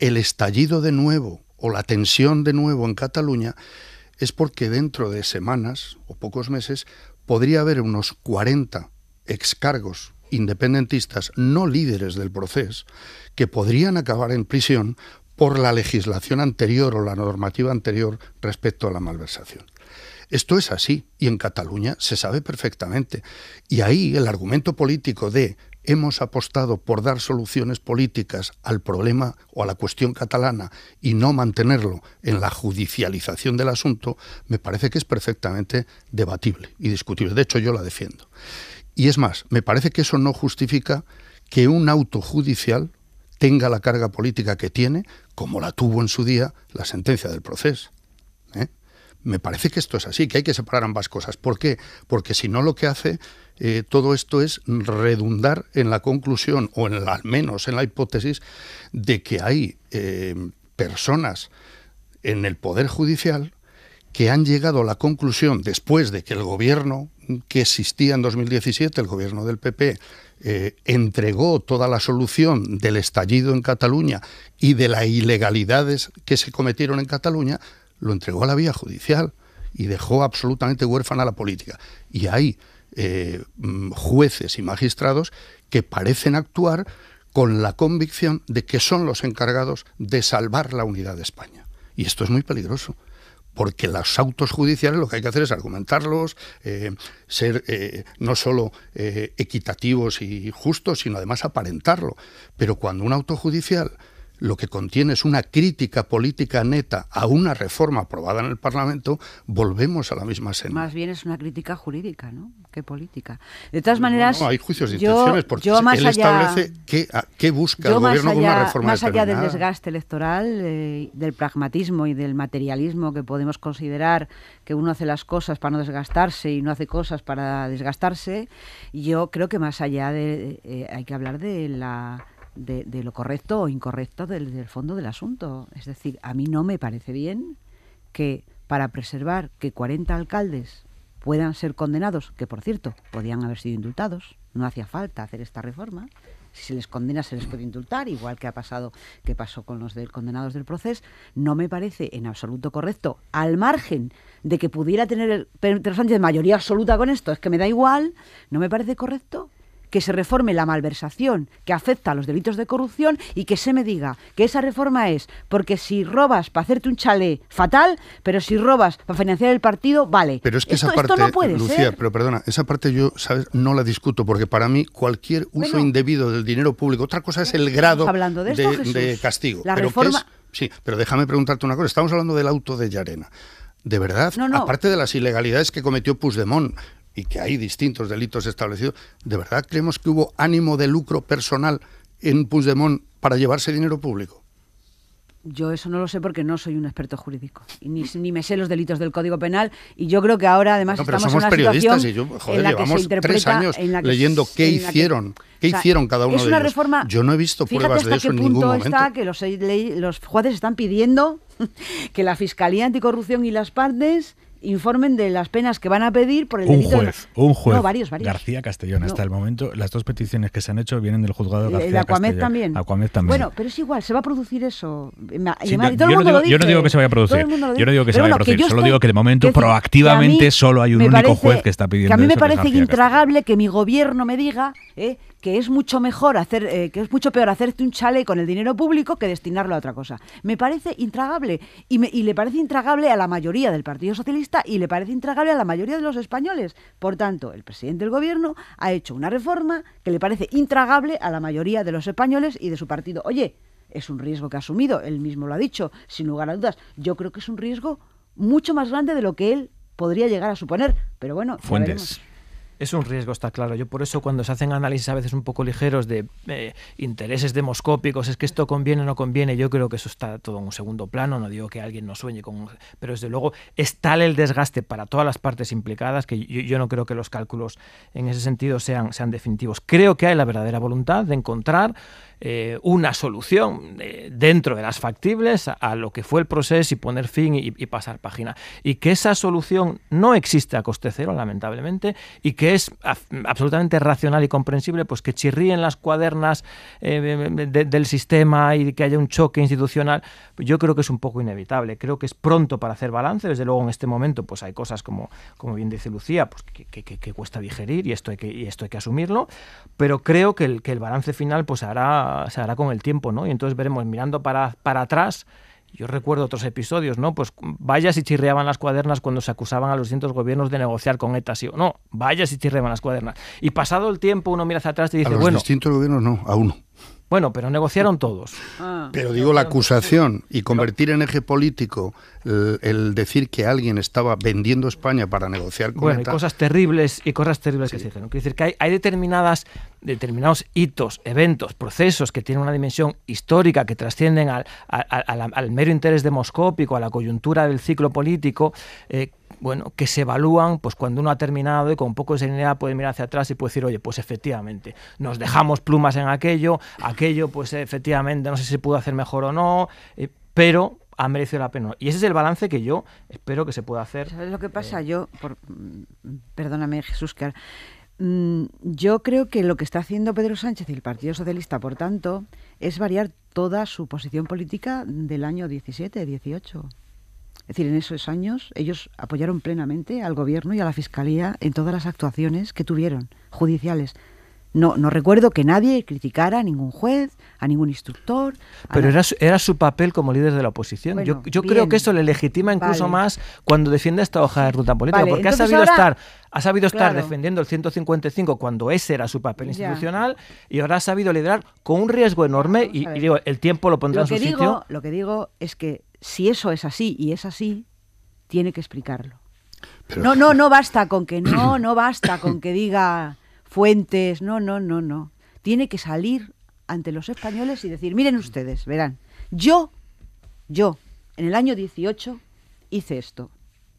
el estallido de nuevo o la tensión de nuevo en Cataluña es porque dentro de semanas o pocos meses podría haber unos 40 excargos independentistas no líderes del proceso que podrían acabar en prisión por la legislación anterior o la normativa anterior respecto a la malversación. Esto es así y en Cataluña se sabe perfectamente. Y ahí el argumento político de hemos apostado por dar soluciones políticas al problema o a la cuestión catalana y no mantenerlo en la judicialización del asunto, me parece que es perfectamente debatible y discutible. De hecho, yo la defiendo. Y es más, me parece que eso no justifica que un auto judicial tenga la carga política que tiene, como la tuvo en su día la sentencia del proceso. ¿eh? Me parece que esto es así, que hay que separar ambas cosas. ¿Por qué? Porque si no lo que hace eh, todo esto es redundar en la conclusión, o en al menos en la hipótesis, de que hay eh, personas en el Poder Judicial que han llegado a la conclusión, después de que el gobierno que existía en 2017, el gobierno del PP, eh, entregó toda la solución del estallido en Cataluña y de las ilegalidades que se cometieron en Cataluña, lo entregó a la vía judicial y dejó absolutamente huérfana la política. Y ahí eh, mm, jueces y magistrados que parecen actuar con la convicción de que son los encargados de salvar la unidad de España. Y esto es muy peligroso porque los autos judiciales lo que hay que hacer es argumentarlos, eh, ser eh, no solo equitativos y justos, sino además aparentarlo. Pero cuando un auto judicial lo que contiene es una crítica política neta a una reforma aprobada en el Parlamento, volvemos a la misma escena. Más bien es una crítica jurídica, ¿no? Que política. De todas maneras... No, hay juicios de intenciones porque él establece qué, busca el gobierno con una reforma Más allá del desgaste electoral, eh, del pragmatismo y del materialismo que podemos considerar que uno hace las cosas para no desgastarse y no hace cosas para desgastarse, yo creo que más allá de, eh, hay que hablar de la de, lo correcto o incorrecto del, fondo del asunto. Es decir, a mí no me parece bien que para preservar que 40 alcaldes puedan ser condenados, que por cierto, podían haber sido indultados, no hacía falta hacer esta reforma, si se les condena se les puede indultar, igual que ha pasado que pasó con los del, condenados del proceso, no me parece en absoluto correcto, al margen de que pudiera tener el Pedro mayoría absoluta con esto, es que me da igual, no me parece correcto que se reforme la malversación que afecta a los delitos de corrupción y que se me diga que esa reforma es porque si robas para hacerte un chalé fatal, pero si robas para financiar el partido, vale. Pero es que esa parte, Lucía, pero perdona, esa parte yo, ¿sabes? No la discuto porque para mí cualquier uso indebido del dinero público, otra cosa es el grado de, castigo. La reforma... sí, pero déjame preguntarte una cosa. Estamos hablando del auto de Llarena. De verdad, no, no. aparte de las ilegalidades que cometió Puigdemont, y que hay distintos delitos establecidos, ¿de verdad creemos que hubo ánimo de lucro personal en Puigdemont para llevarse dinero público? Yo eso no lo sé porque no soy un experto jurídico ni, me sé los delitos del Código Penal y yo creo que ahora además estamos en una situación y yo, joder, en la llevamos tres años leyendo qué hicieron, qué hicieron cada uno de ellos. yo no he visto pruebas de eso en ningún momento. Fíjate que los, eh, los jueces están pidiendo que la Fiscalía Anticorrupción y las partes informen de las penas que van a pedir por el delito. Un juez, un juez. No, varios, varios. García Castellón, hasta el momento, las dos peticiones que se han hecho vienen del juzgado García También. Acuamed también. Bueno, pero es igual, se va a producir eso. yo, no digo, que se vaya a producir. Yo no digo que se vaya a producir. Solo digo que de momento, proactivamente, solo hay un único juez que está pidiendo. Que a mí me parece intragable que mi gobierno me diga eh, que es mucho mejor hacer, eh, que es mucho peor hacerte un chale con el dinero público que destinarlo a otra cosa. Me parece intragable y, y le parece intragable a la mayoría del Partido Socialista y le parece intragable a la mayoría de los españoles. Por tanto, el presidente del gobierno ha hecho una reforma que le parece intragable a la mayoría de los españoles y de su partido. Oye, es un riesgo que ha asumido, él mismo lo ha dicho, sin lugar a dudas. Yo creo que es un riesgo mucho más grande de lo que él podría llegar a suponer, pero bueno. Fuentes. Es un riesgo, está claro. Yo por eso cuando se hacen análisis a veces un poco ligeros de eh, intereses demoscópicos, es que esto conviene o no conviene, yo creo que eso está todo en un segundo plano, no digo que alguien no sueñe con... Pero desde luego es tal el desgaste para todas las partes implicadas que yo, no creo que los cálculos en ese sentido sean, sean definitivos. Creo que hay la verdadera voluntad de encontrar eh, una solución eh, dentro de las factibles a, lo que fue el proceso y poner fin y, pasar página. Y que esa solución no existe a coste cero, lamentablemente, y que es absolutamente racional y comprensible, pues que chirríen las cuadernas eh, del sistema y que haya un choque institucional, yo creo que es un poco inevitable. Creo que es pronto para hacer balance, desde luego en este momento pues hay cosas como, como bien dice Lucía, pues que, que cuesta digerir y esto, hay que, y esto hay que asumirlo, pero creo que el, que el balance final pues hará se hará con el tiempo, ¿no? Y entonces veremos, mirando para, para atrás, yo recuerdo otros episodios, ¿no? Pues vaya si chirreaban las cuadernas cuando se acusaban a los distintos gobiernos de negociar con ETA, sí o no. Vaya si chirreaban las cuadernas. Y pasado el tiempo, uno mira hacia atrás y dice, a los bueno. distintos gobiernos no, a uno. Bueno, pero negociaron todos. Ah. pero digo la acusación y convertir en eje político el, decir que alguien estaba vendiendo España para negociar con bueno, hay cosas terribles y cosas terribles que se dijeron. decir que hay, determinadas, determinados hitos, eventos, procesos que tienen una dimensión histórica que trascienden al, mero interés demoscópico, a la coyuntura del ciclo político, eh, bueno, que se evalúan pues cuando uno ha terminado y con un poco de serenidad puede mirar hacia atrás y puede decir, oye, pues efectivamente, nos dejamos plumas en aquello, aquello pues efectivamente no sé si se pudo hacer mejor o no, eh, pero ha merecido la pena. Y ese es el balance que yo espero que se pueda hacer. ¿Sabes lo que pasa? Eh, yo, perdóname Jesús, que mm, yo creo que lo que está haciendo Pedro Sánchez y el Partido Socialista, por tanto, es variar toda su posición política del año 17, 18. Es decir, en esos años ellos apoyaron plenamente al gobierno y a la fiscalía en todas las actuaciones que tuvieron, judiciales, no, no recuerdo que nadie criticara a ningún juez, a ningún instructor. Pero era su, papel como líder de la oposición. yo, creo que eso le legitima incluso más cuando defiende esta hoja de ruta política, porque ha sabido estar ha sabido estar defendiendo el 155 cuando ese era su papel institucional y ahora ha sabido liderar con un riesgo enorme y, digo, el tiempo lo pondrá en su sitio. lo que digo es que si eso es así y es así, tiene que explicarlo. No, no, no basta con que no, no basta con que diga fuentes, no, no, no, no. Tiene que salir ante los españoles y decir, miren ustedes, verán, yo, yo, en el año 18 hice esto.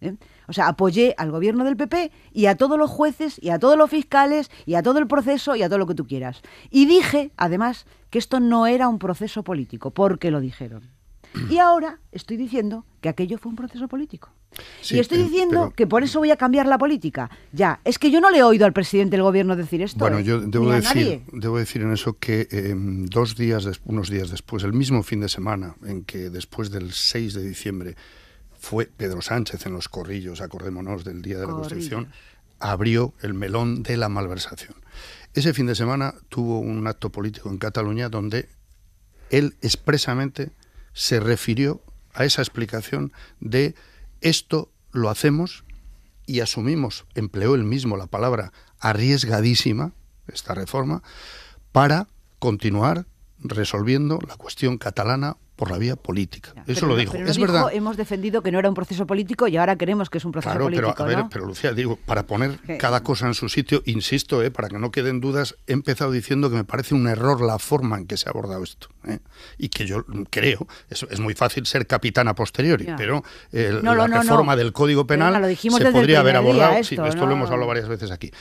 ¿eh? O sea, apoyé al gobierno del PP y a todos los jueces y a todos los fiscales y a todo el proceso y a todo lo que tú quieras. Y dije, además, que esto no era un proceso político, porque lo dijeron. Y ahora estoy diciendo que aquello fue un proceso político y estoy eh, diciendo que por eso voy a cambiar la política. Ya, es que yo no le he oído al presidente del gobierno decir esto. Bueno, eh, yo debo, decir, en eso que em, dos días, unos días después, el mismo fin de semana en que después del 6 de diciembre fue Pedro Sánchez en los corrillos, acordémonos del Día de la Constitución, abrió el melón de la malversación. Ese fin de semana tuvo un acto político en Cataluña donde él expresamente se refirió a esa explicación de esto lo hacemos y asumimos, empleó él mismo la palabra arriesgadísima, esta reforma, para continuar resolviendo la cuestión catalana por la vía política. Eso lo dijo. es verdad. Hemos defendido que no era un proceso político y ahora queremos que es un proceso político. Pero, ver, pero Lucía, digo, para poner cada cosa en su sitio, insisto, eh, para que no queden dudas, he empezado diciendo que me parece un error la forma en que se ha abordado esto. Eh, y que yo creo, es, es muy fácil ser capitana a posteriori, pero eh, la reforma del Código Penal se podría haber abordado. esto lo hemos hablado varias veces aquí.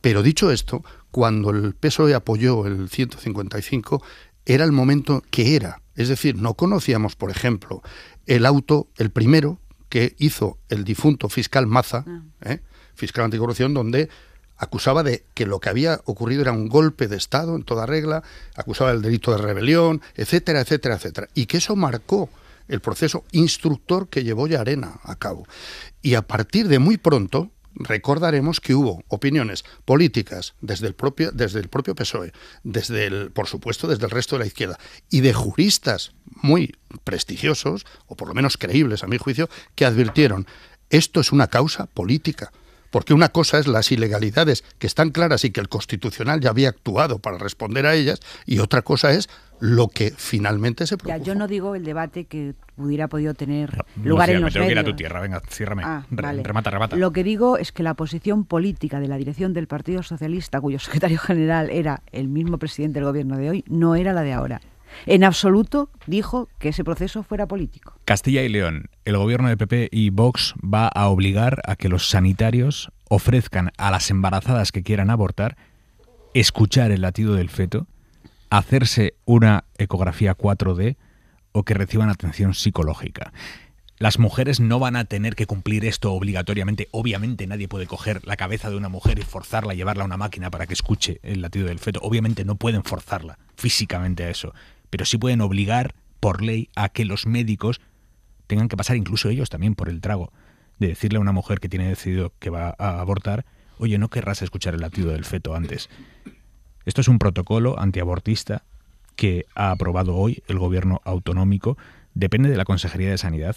Pero dicho esto, cuando el PSOE apoyó el 155, era el momento que era es decir, no conocíamos, por ejemplo, el auto, el primero que hizo el difunto fiscal Maza, ah. ¿eh? fiscal anticorrupción, donde acusaba de que lo que había ocurrido era un golpe de Estado en toda regla, acusaba del delito de rebelión, etcétera, etcétera, etcétera. Y que eso marcó el proceso instructor que llevó ya Arena a cabo. Y a partir de muy pronto, recordaremos que hubo opiniones políticas desde el propio, desde el propio PSOE, desde el, por supuesto, desde el resto de la izquierda, y de juristas muy prestigiosos, o por lo menos creíbles a mi juicio, que advirtieron, esto es una causa política. Porque una cosa es las ilegalidades que están claras y que el Constitucional ya había actuado para responder a ellas, y otra cosa es lo que finalmente se produjo. yo no digo el debate que hubiera podido tener lugar en los me ir a tu tierra, venga, ciérrame. Ah, remata, remata. Lo que digo es que la posición política de la dirección del Partido Socialista, cuyo secretario general era el mismo presidente del gobierno de hoy, no era la de ahora. En absoluto dijo que ese proceso fuera político. Castilla y León, el gobierno de PP y Vox va a obligar a que los sanitarios ofrezcan a las embarazadas que quieran abortar escuchar el latido del feto, hacerse una ecografía 4D, que reciban atención psicológica las mujeres no van a tener que cumplir esto obligatoriamente. Obviamente nadie puede coger la cabeza de una mujer y forzarla a llevarla a una máquina para que escuche el latido del feto. Obviamente no pueden forzarla físicamente a eso, pero sí pueden obligar por ley a que los médicos tengan que pasar incluso ellos también por el trago de decirle a una mujer que tiene decidido que va a abortar, oye, no querrás escuchar el latido del feto antes. Esto es un protocolo antiabortista que ha aprobado hoy el gobierno autonómico depende de la Consejería de Sanidad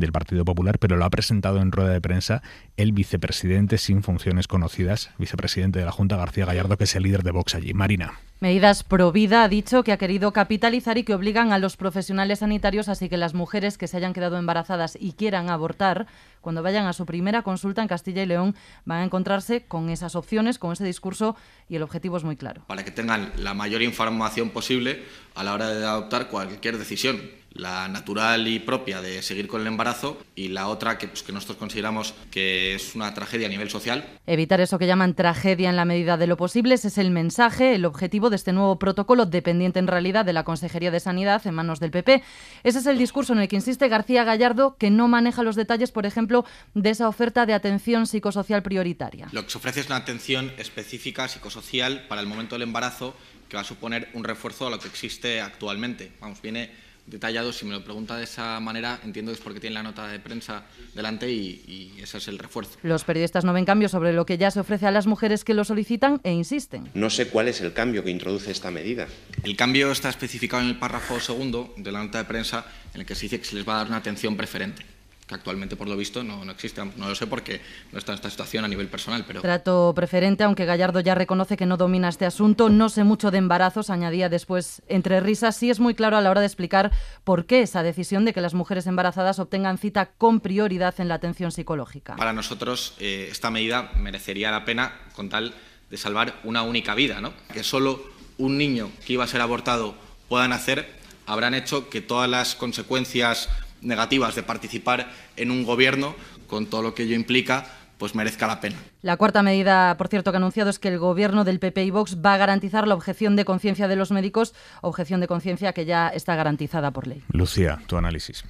del Partido Popular, pero lo ha presentado en rueda de prensa el vicepresidente sin funciones conocidas, vicepresidente de la Junta García Gallardo, que es el líder de Vox allí. Marina. Medidas Provida ha dicho que ha querido capitalizar y que obligan a los profesionales sanitarios, así que las mujeres que se hayan quedado embarazadas y quieran abortar, cuando vayan a su primera consulta en Castilla y León, van a encontrarse con esas opciones, con ese discurso y el objetivo es muy claro. Para que tengan la mayor información posible a la hora de adoptar cualquier decisión la natural y propia de seguir con el embarazo y la otra que, pues, que nosotros consideramos que es una tragedia a nivel social. Evitar eso que llaman tragedia en la medida de lo posible ese es el mensaje, el objetivo de este nuevo protocolo dependiente en realidad de la Consejería de Sanidad en manos del PP. Ese es el discurso en el que insiste García Gallardo, que no maneja los detalles, por ejemplo, de esa oferta de atención psicosocial prioritaria. Lo que se ofrece es una atención específica psicosocial para el momento del embarazo que va a suponer un refuerzo a lo que existe actualmente. Vamos, viene detallado. Si me lo pregunta de esa manera, entiendo que es porque tiene la nota de prensa delante y, y, ese es el refuerzo. Los periodistas no ven cambio sobre lo que ya se ofrece a las mujeres que lo solicitan e insisten. No sé cuál es el cambio que introduce esta medida. El cambio está especificado en el párrafo segundo de la nota de prensa en el que se dice que se les va a dar una atención preferente que actualmente por lo visto no, no existe. No lo sé porque no está en esta situación a nivel personal. Pero... Trato preferente, aunque Gallardo ya reconoce que no domina este asunto. No sé mucho de embarazos, añadía después entre risas. Sí es muy claro a la hora de explicar por qué esa decisión de que las mujeres embarazadas obtengan cita con prioridad en la atención psicológica. Para nosotros eh, esta medida merecería la pena con tal de salvar una única vida, ¿no? Que solo un niño que iba a ser abortado pueda nacer habrán hecho que todas las consecuencias negativas de participar en un gobierno, con todo lo que ello implica, pues merezca la pena. La cuarta medida, por cierto, que ha anunciado es que el gobierno del PP y Vox va a garantizar la objeción de conciencia de los médicos, objeción de conciencia que ya está garantizada por ley. Lucía, tu análisis.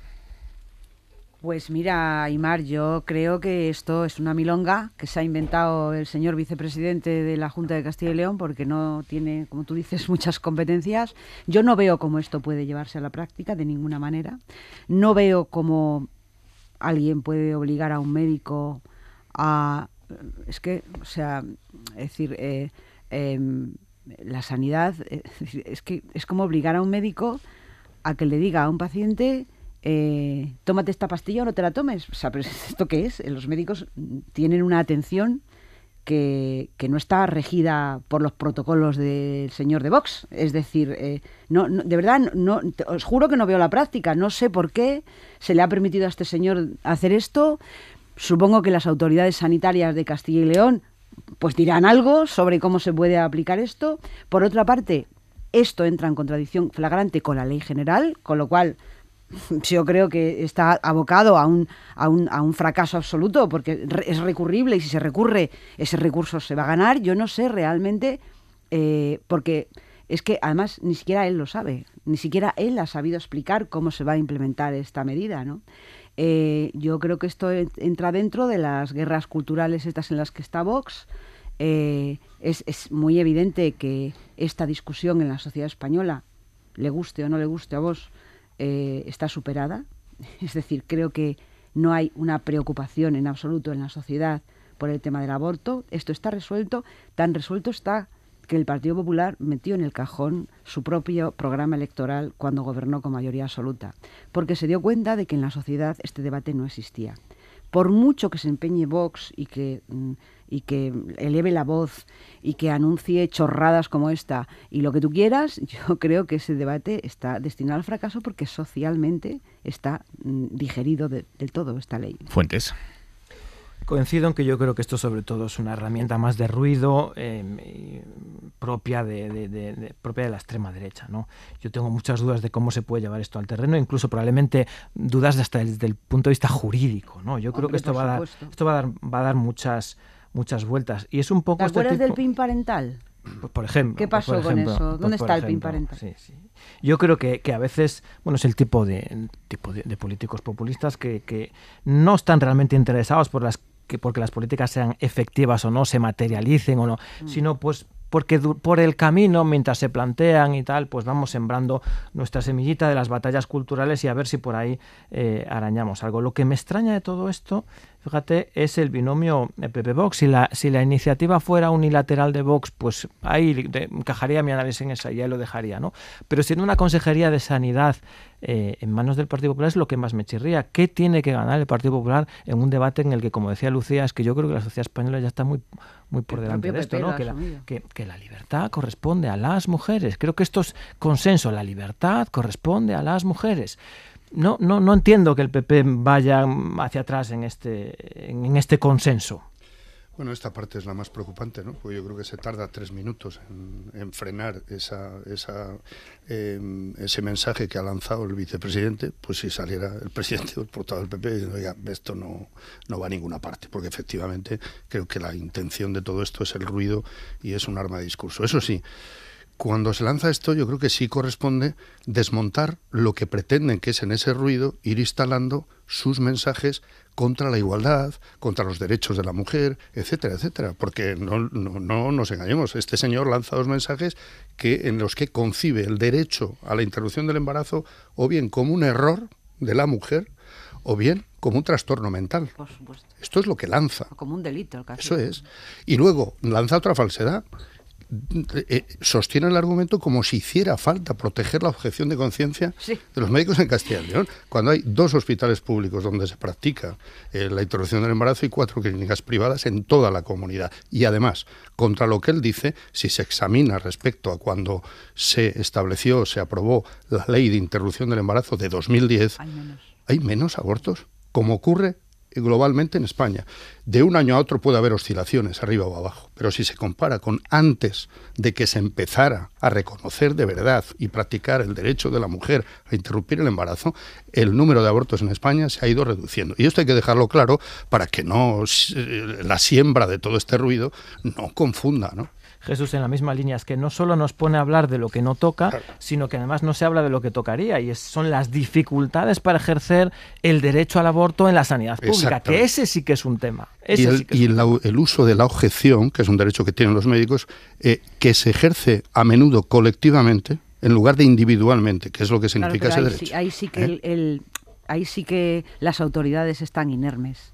Pues mira, Aymar, yo creo que esto es una milonga que se ha inventado el señor vicepresidente de la Junta de Castilla y León porque no tiene, como tú dices, muchas competencias. Yo no veo cómo esto puede llevarse a la práctica de ninguna manera. No veo cómo alguien puede obligar a un médico a... Es que, o sea, es decir... Eh, em, la sanidad eh, es que es como obligar a un médico a que le diga a un paciente eh, tómate esta pastilla o no te la tomes. ¿esto qué es? Eh, los médicos tienen una atención que, no está regida por los protocolos del señor de Vox. Es decir, eh, no, de verdad, no, os juro que no veo la práctica. No sé por qué se le ha permitido a este señor hacer esto. Supongo que las autoridades sanitarias de Castilla y León pues dirán algo sobre cómo se puede aplicar esto. Por otra parte, esto entra en contradicción flagrante con la ley general, con lo cual yo creo que está abocado a un, fracaso absoluto, porque es recurrible y si se recurre, ese recurso se va a ganar. Yo no sé realmente, eh, porque es que además ni siquiera él lo sabe, ni siquiera él ha sabido explicar cómo se va a implementar esta medida, eh, yo creo que esto entra dentro de las guerras culturales estas en las que está Vox. Eh, es, es muy evidente que esta discusión en la sociedad española, le guste o no le guste a vos, eh, está superada. Es decir, creo que no hay una preocupación en absoluto en la sociedad por el tema del aborto. Esto está resuelto. Tan resuelto está que el Partido Popular metió en el cajón su propio programa electoral cuando gobernó con mayoría absoluta, porque se dio cuenta de que en la sociedad este debate no existía. Por mucho que se empeñe Vox y que... Mm, y que eleve la voz y que anuncie chorradas como esta y lo que tú quieras, yo creo que ese debate está destinado al fracaso porque socialmente está mm, digerido de, del todo esta ley. Fuentes. Coincido en que yo creo que esto sobre todo es una herramienta más de ruido em, propia, de, propia de la extrema derecha. ¿no? Yo tengo muchas dudas de cómo se puede llevar esto al terreno, incluso probablemente dudas hasta desde el punto de vista jurídico. ¿no? Yo creo que esto va, a dar, esto va a dar, va a dar muchas muchas vueltas. Y es un poco... Este del pin parental? Pues, por ejemplo. ¿Qué pues, pasó con eso? ¿Dónde está el pin parental? Yo creo que, a veces, bueno, es el tipo de, tipo de, políticos populistas que, no están realmente interesados por las que porque las políticas sean efectivas o no, se materialicen o no, mm. sino pues porque por el camino, mientras se plantean y tal, pues vamos sembrando nuestra semillita de las batallas culturales y a ver si por ahí eh, arañamos algo. Lo que me extraña de todo esto, fíjate, es el binomio eh, PP-Vox. Si la, si la iniciativa fuera unilateral de Vox, pues ahí encajaría mi análisis en esa y ahí lo dejaría, ¿no? Pero siendo una consejería de sanidad eh, en manos del Partido Popular es lo que más me chirría. ¿Qué tiene que ganar el Partido Popular en un debate en el que, como decía Lucía, es que yo creo que la sociedad española ya está muy muy por delante de esto, ¿no? Que la, que, la, libertad corresponde a las mujeres. Creo que esto es consenso, la libertad corresponde a las mujeres. No, no, no entiendo que el PP vaya hacia atrás en este, en este consenso. Bueno, esta parte es la más preocupante, ¿no? Porque yo creo que se tarda tres minutos en, frenar esa, em, ese mensaje que ha lanzado el vicepresidente, pues si saliera el presidente o el portavoz del PP diciendo, esto no, no va a ninguna parte, porque efectivamente creo que la intención de todo esto es el ruido y es un arma de discurso. Eso sí, cuando se lanza esto, yo creo que sí corresponde desmontar lo que pretenden, que es en ese ruido ir instalando sus mensajes contra la igualdad, contra los derechos de la mujer, etcétera, etcétera. Porque no, nos engañemos, este señor lanza dos mensajes que, en los que concibe el derecho a la interrupción del embarazo o bien como un error de la mujer o bien como un trastorno mental. Por supuesto. Esto es lo que lanza. como un delito. Eso es. Y luego lanza otra falsedad eh, sostiene el argumento como si hiciera falta proteger la objeción de conciencia de los médicos en Castilla y León, cuando hay dos hospitales públicos donde se practica eh, la interrupción del embarazo y cuatro clínicas privadas en toda la comunidad. Y además, contra lo que él dice, si se examina respecto a cuando se estableció, se aprobó la ley de interrupción del embarazo de 2010, hay menos, ¿hay menos abortos, como ocurre globalmente en España. De un año a otro puede haber oscilaciones arriba o abajo, pero si se compara con antes de que se empezara a reconocer de verdad y practicar el derecho de la mujer a interrumpir el embarazo, el número de abortos en España se ha ido reduciendo. Y esto hay que dejarlo claro para que no eh, la siembra de todo este ruido no confunda, ¿no? Jesús en la misma línea, es que no solo nos pone a hablar de lo que no toca, sino que además no se habla de lo que tocaría, y son las dificultades para ejercer el derecho al aborto en la sanidad pública, que ese sí que es un tema. y, el, uso de la objeción, que es un derecho que tienen los médicos, eh, que se ejerce a menudo colectivamente en lugar de individualmente, que es lo que significa ese derecho. ¿eh? ahí sí que las autoridades están inermes.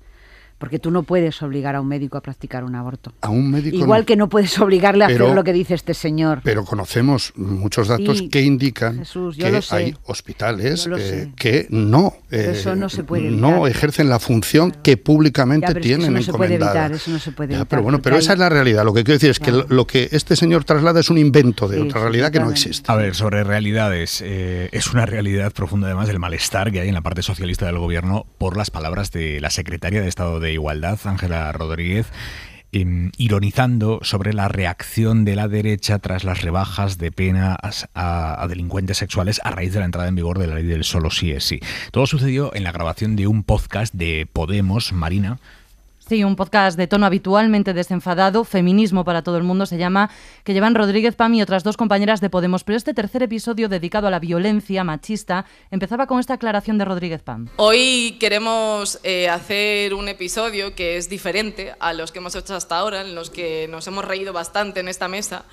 Porque tú no puedes obligar a un médico a practicar un aborto. Igual que no puedes obligarle a hacer lo que dice este señor. Pero conocemos muchos datos que indican que hay hospitales eh, que no eh, eso no, se puede no ejercen la función que públicamente tienen eso no encomendada. Se puede evitar, eso no se puede evitar, pero bueno, pero esa es la realidad. Lo que quiero decir es que lo que este señor traslada es un invento de otra realidad que no existe. A ver, sobre realidades, eh, es una realidad profunda además el malestar que hay en la parte socialista del gobierno por las palabras de la secretaria de Estado de Igualdad, Ángela Rodríguez, Em, ironizando sobre la reacción de la derecha tras las rebajas de penas a, a, delincuentes sexuales a raíz de la entrada en vigor de la ley del solo sí es sí. Todo sucedió en la grabación de un podcast de Podemos, Marina, Sí, un podcast de tono habitualmente desenfadado, feminismo para todo el mundo se llama, que llevan Rodríguez Pam y otras dos compañeras de Podemos. Pero este tercer episodio dedicado a la violencia machista empezaba con esta aclaración de Rodríguez Pam. Hoy queremos eh, hacer un episodio que es diferente a los que hemos hecho hasta ahora, en los que nos hemos reído bastante en esta mesa.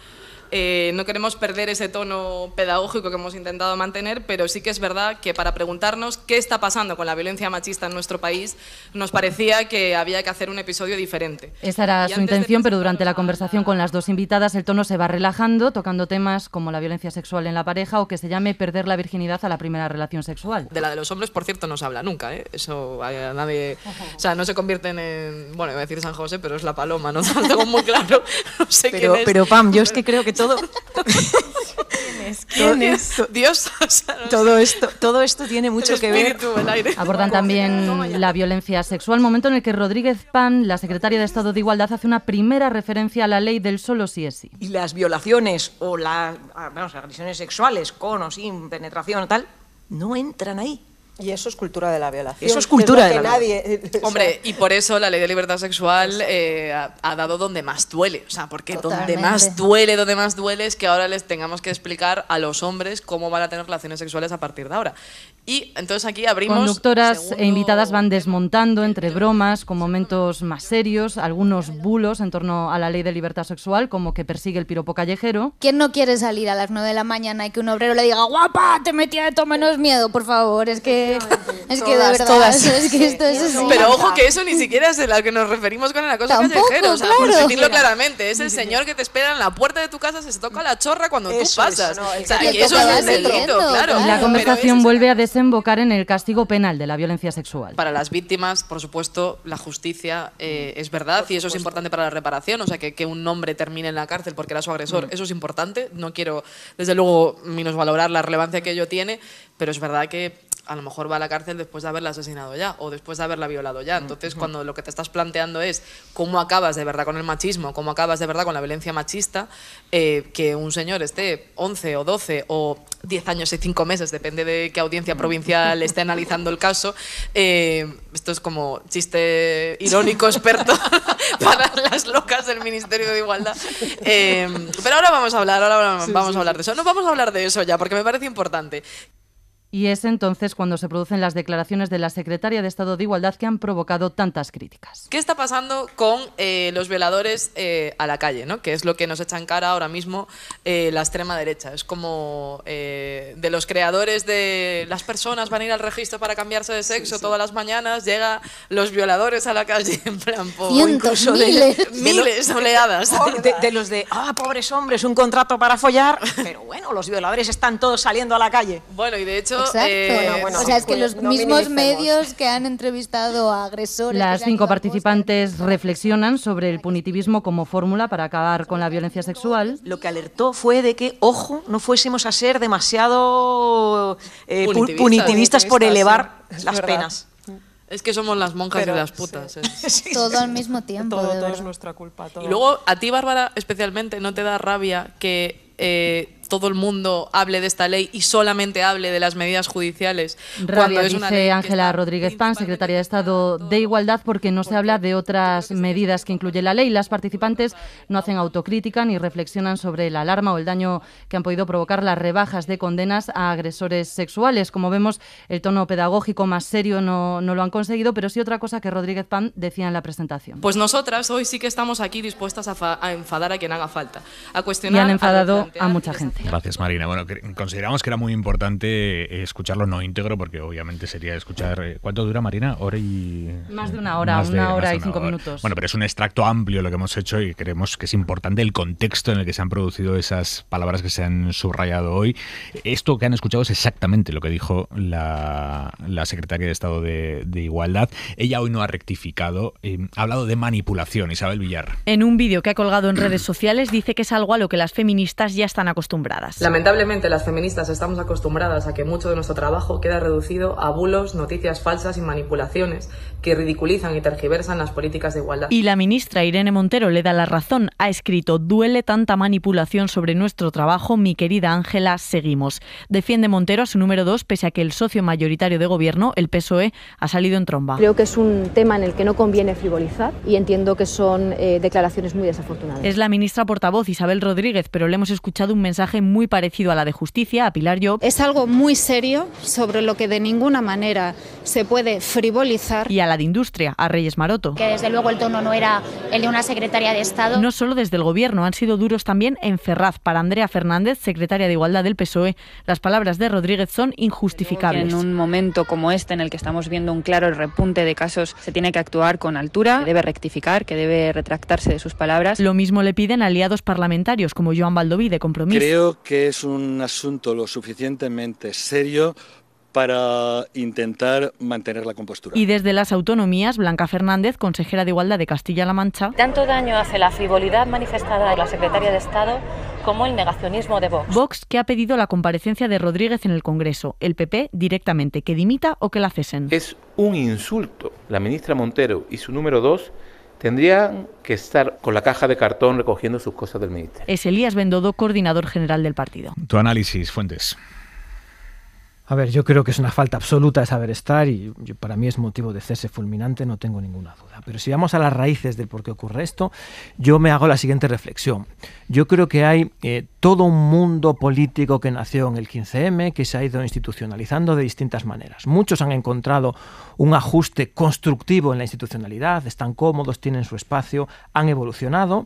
Eh, no queremos perder ese tono pedagógico que hemos intentado mantener, pero sí que es verdad que para preguntarnos qué está pasando con la violencia machista en nuestro país, nos parecía que había que hacer un episodio diferente. Esa era su intención, pero durante la conversación con las dos invitadas el tono se va relajando, tocando temas como la violencia sexual en la pareja o que se llame perder la virginidad a la primera relación sexual. De la de los hombres, por cierto, no se habla nunca, ¿eh? Eso a nadie... O sea, no se convierten en... Bueno, iba a decir San José, pero es la paloma, no tengo muy claro. pero, pero Pam, yo es que creo que todo. ¿Quién es? ¿Quién es? Dios. todo esto, todo esto tiene mucho que ver. Abordan también la violencia sexual, momento en el que Rodríguez Pan, la secretaria de Estado de Igualdad, hace una primera referencia a la ley del solo si es sí. Y las violaciones o ah, las agresiones sexuales con o sin penetración o tal no entran ahí y eso es cultura de la violación. Eso es cultura de la nadie. Hombre, y por eso la ley de libertad sexual eh, ha, dado donde más duele. O sea, porque donde más duele, donde más duele es que ahora les tengamos que explicar a los hombres cómo van a tener relaciones sexuales a partir de ahora. Y entonces aquí abrimos. Conductoras e invitadas van desmontando entre bromas, con momentos más serios, algunos bulos en torno a la ley de libertad sexual, como que persigue el piropo callejero. ¿Quién no quiere salir a las 9 de la mañana y que un obrero le diga, guapa, te metía de todo menos miedo, por favor? Es que es que de verdad, todas. es que esto es así. Pero ojo que eso ni siquiera es de la que nos referimos con el acoso Tampoco, callejero. claro. por decirlo claramente, es el señor que te espera en la puerta de tu casa, se toca la chorra cuando tú pasas. eso es un delito, claro. La conversación vuelve a desembocar en el castigo penal de la violencia sexual. Para las víctimas, por supuesto, la justicia eh, es verdad y eso es importante para la reparación. O sea, que, que un hombre termine en la cárcel porque era su agresor, mm. eso es importante. No quiero, desde luego, menos valorar la relevancia que ello tiene, pero es verdad que a lo mejor va a la cárcel después de haberla asesinado ya o después de haberla violado ya. Mm, Entonces, cuando lo que te estás planteando es cómo acabas de verdad con el machismo, cómo acabas de verdad con la violencia machista, eh, que un señor esté 11 o 12 o 10 años y 5 meses, depende de qué audiencia mm. provincial esté analizando el caso, eh, esto es como chiste irónico experto para las locas del Ministerio de Igualdad. Eh, pero ahora vamos a hablar, ahora vamos, a hablar de eso. No vamos a hablar de eso ya, porque me parece importante. Y es entonces cuando se producen las declaraciones de la secretaria de Estado de Igualdad que han provocado tantas críticas. ¿Qué está pasando con eh, los veladores eh, a la calle? ¿no? Que es lo que nos echa en cara ahora mismo eh, la extrema derecha. Es como de los creadores de las personas van a ir al registro para cambiarse de sexo todas las mañanas, llega los violadores a la calle en plan miles. oleadas. de los de, ah, pobres hombres, un contrato para follar. Pero bueno, los violadores están todos saliendo a la calle. Bueno, y de hecho Exacto. o sea, es que los mismos medios que han entrevistado a agresores. Las cinco participantes reflexionan sobre el punitivismo como fórmula para acabar con la violencia sexual. Lo que alertó fue de que, ojo, no fuésemos a ser demasiado eh, punitivistas, por elevar las penas. Es que somos las monjas de y las putas. Eh. Todo al mismo tiempo. Todo, es nuestra culpa. Y luego, a ti, Bárbara, especialmente, ¿no te da rabia que eh, todo el mundo hable de esta ley y solamente hable de las medidas judiciales. cuando es dice Ángela Rodríguez Pan, secretaria de Estado de Igualdad, porque no se habla de otras medidas que incluye la ley. Las participantes no hacen autocrítica ni reflexionan sobre la alarma o el daño que han podido provocar las rebajas de condenas a agresores sexuales. Como vemos, el tono pedagógico más serio no, lo han conseguido, pero sí otra cosa que Rodríguez Pan decía en la presentación. Pues nosotras hoy sí que estamos aquí dispuestas a, enfadar a quien haga falta, a cuestionar. Y han enfadado a mucha gente. Gracias. Marina. Bueno, consideramos que era muy importante eh, escucharlo no íntegro, porque obviamente sería escuchar. Eh, ¿Cuánto dura, Marina? ¿Hora y.? Más de una hora, una hora y cinco minutos. Bueno, pero es un extracto amplio lo que hemos hecho y creemos que es importante el contexto en el que se han producido esas palabras que se han subrayado hoy. Esto que han escuchado es exactamente lo que dijo la, secretaria de Estado de, Igualdad. Ella hoy no ha rectificado, eh, ha hablado de manipulación, Isabel Villar. En un vídeo que ha colgado en redes sociales dice que es algo a lo que las feministas ya están acostumbradas Lamentablemente, las feministas estamos acostumbradas a que mucho de nuestro trabajo queda reducido a bulos, noticias falsas y manipulaciones que ridiculizan y tergiversan las políticas de igualdad. Y la ministra Irene Montero le da la razón. Ha escrito, duele tanta manipulación sobre nuestro trabajo, mi querida Ángela, seguimos. Defiende Montero a su número dos, pese a que el socio mayoritario de gobierno, el PSOE, ha salido en tromba. Creo que es un tema en el que no conviene frivolizar y entiendo que son eh, declaraciones muy desafortunadas. Es la ministra portavoz Isabel Rodríguez, pero le hemos escuchado un mensaje muy parecido a la de justicia, a Pilar Job. Es algo muy serio sobre lo que de ninguna manera se puede frivolizar. Y a la de industria, a Reyes Maroto. Que desde luego el tono no era el de una secretaria de Estado. No solo desde el gobierno, han sido duros también en Ferraz. Para Andrea Fernández, secretaria de Igualdad del PSOE, las palabras de Rodríguez son injustificables. En un momento como este, en el que estamos viendo un claro repunte de casos, se tiene que actuar con altura, que debe rectificar, que debe retractarse de sus palabras. Lo mismo le piden aliados parlamentarios como Joan Baldoví de compromiso que es un asunto lo suficientemente serio para intentar mantener la compostura. Y desde las autonomías, Blanca Fernández, consejera de Igualdad de Castilla-La Mancha. Tanto daño hace la frivolidad manifestada de la secretaria de Estado como el negacionismo de Vox. Vox, que ha pedido la comparecencia de Rodríguez en el Congreso, el PP directamente, que dimita o que la cesen. Es un insulto. La ministra Montero y su número dos tendrían que estar con la caja de cartón recogiendo sus cosas del ministerio. Es Elías Bendodo, coordinador general del partido. Tu análisis, Fuentes. A ver, yo creo que es una falta absoluta de saber estar y para mí es motivo de cese fulminante, no tengo ninguna duda. Pero si vamos a las raíces del por qué ocurre esto, yo me hago la siguiente reflexión. Yo creo que hay eh, todo un mundo político que nació en el 15M, que se ha ido institucionalizando de distintas maneras. Muchos han encontrado un ajuste constructivo en la institucionalidad, están cómodos, tienen su espacio, han evolucionado.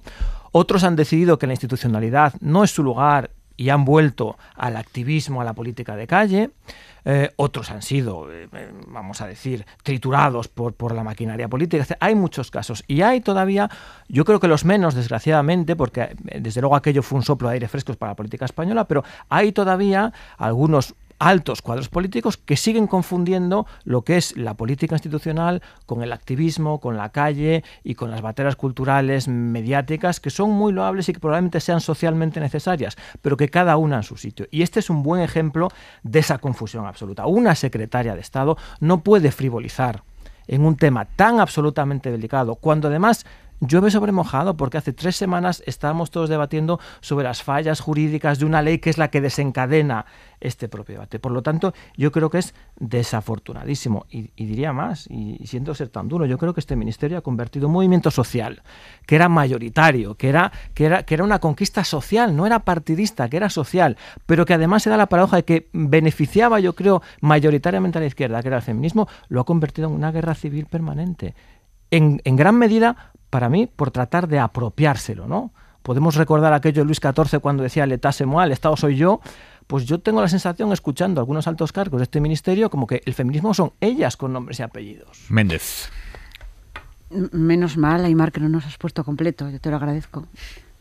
Otros han decidido que la institucionalidad no es su lugar y han vuelto al activismo, a la política de calle. Eh, otros han sido, eh, vamos a decir, triturados por, por la maquinaria política. hay muchos casos y hay todavía, yo creo que los menos, desgraciadamente, porque eh, desde luego aquello fue un soplo de aire fresco para la política española, pero hay todavía algunos altos cuadros políticos que siguen confundiendo lo que es la política institucional con el activismo, con la calle y con las bateras culturales, mediáticas, que son muy loables y que probablemente sean socialmente necesarias, pero que cada una en su sitio. Y este es un buen ejemplo de esa confusión absoluta. Una secretaria de Estado no puede frivolizar en un tema tan absolutamente delicado, cuando además llueve sobre mojado porque hace tres semanas estábamos todos debatiendo sobre las fallas jurídicas de una ley que es la que desencadena este propio debate. Por lo tanto, yo creo que es desafortunadísimo y, diría más, y, siento ser tan duro, yo creo que este ministerio ha convertido un movimiento social que era mayoritario, que era, que era, que era una conquista social, no era partidista, que era social, pero que además era la paradoja de que beneficiaba, yo creo, mayoritariamente a la izquierda, que era el feminismo, lo ha convertido en una guerra civil permanente en, gran medida, para mí, por tratar de apropiárselo, ¿no? Podemos recordar aquello de Luis XIV cuando decía «Le moi, Estado soy yo, pues yo tengo la sensación, escuchando algunos altos cargos de este ministerio, como que el feminismo son ellas con nombres y apellidos. Méndez. Menos mal, Aymar, que no nos has puesto completo, yo te lo agradezco,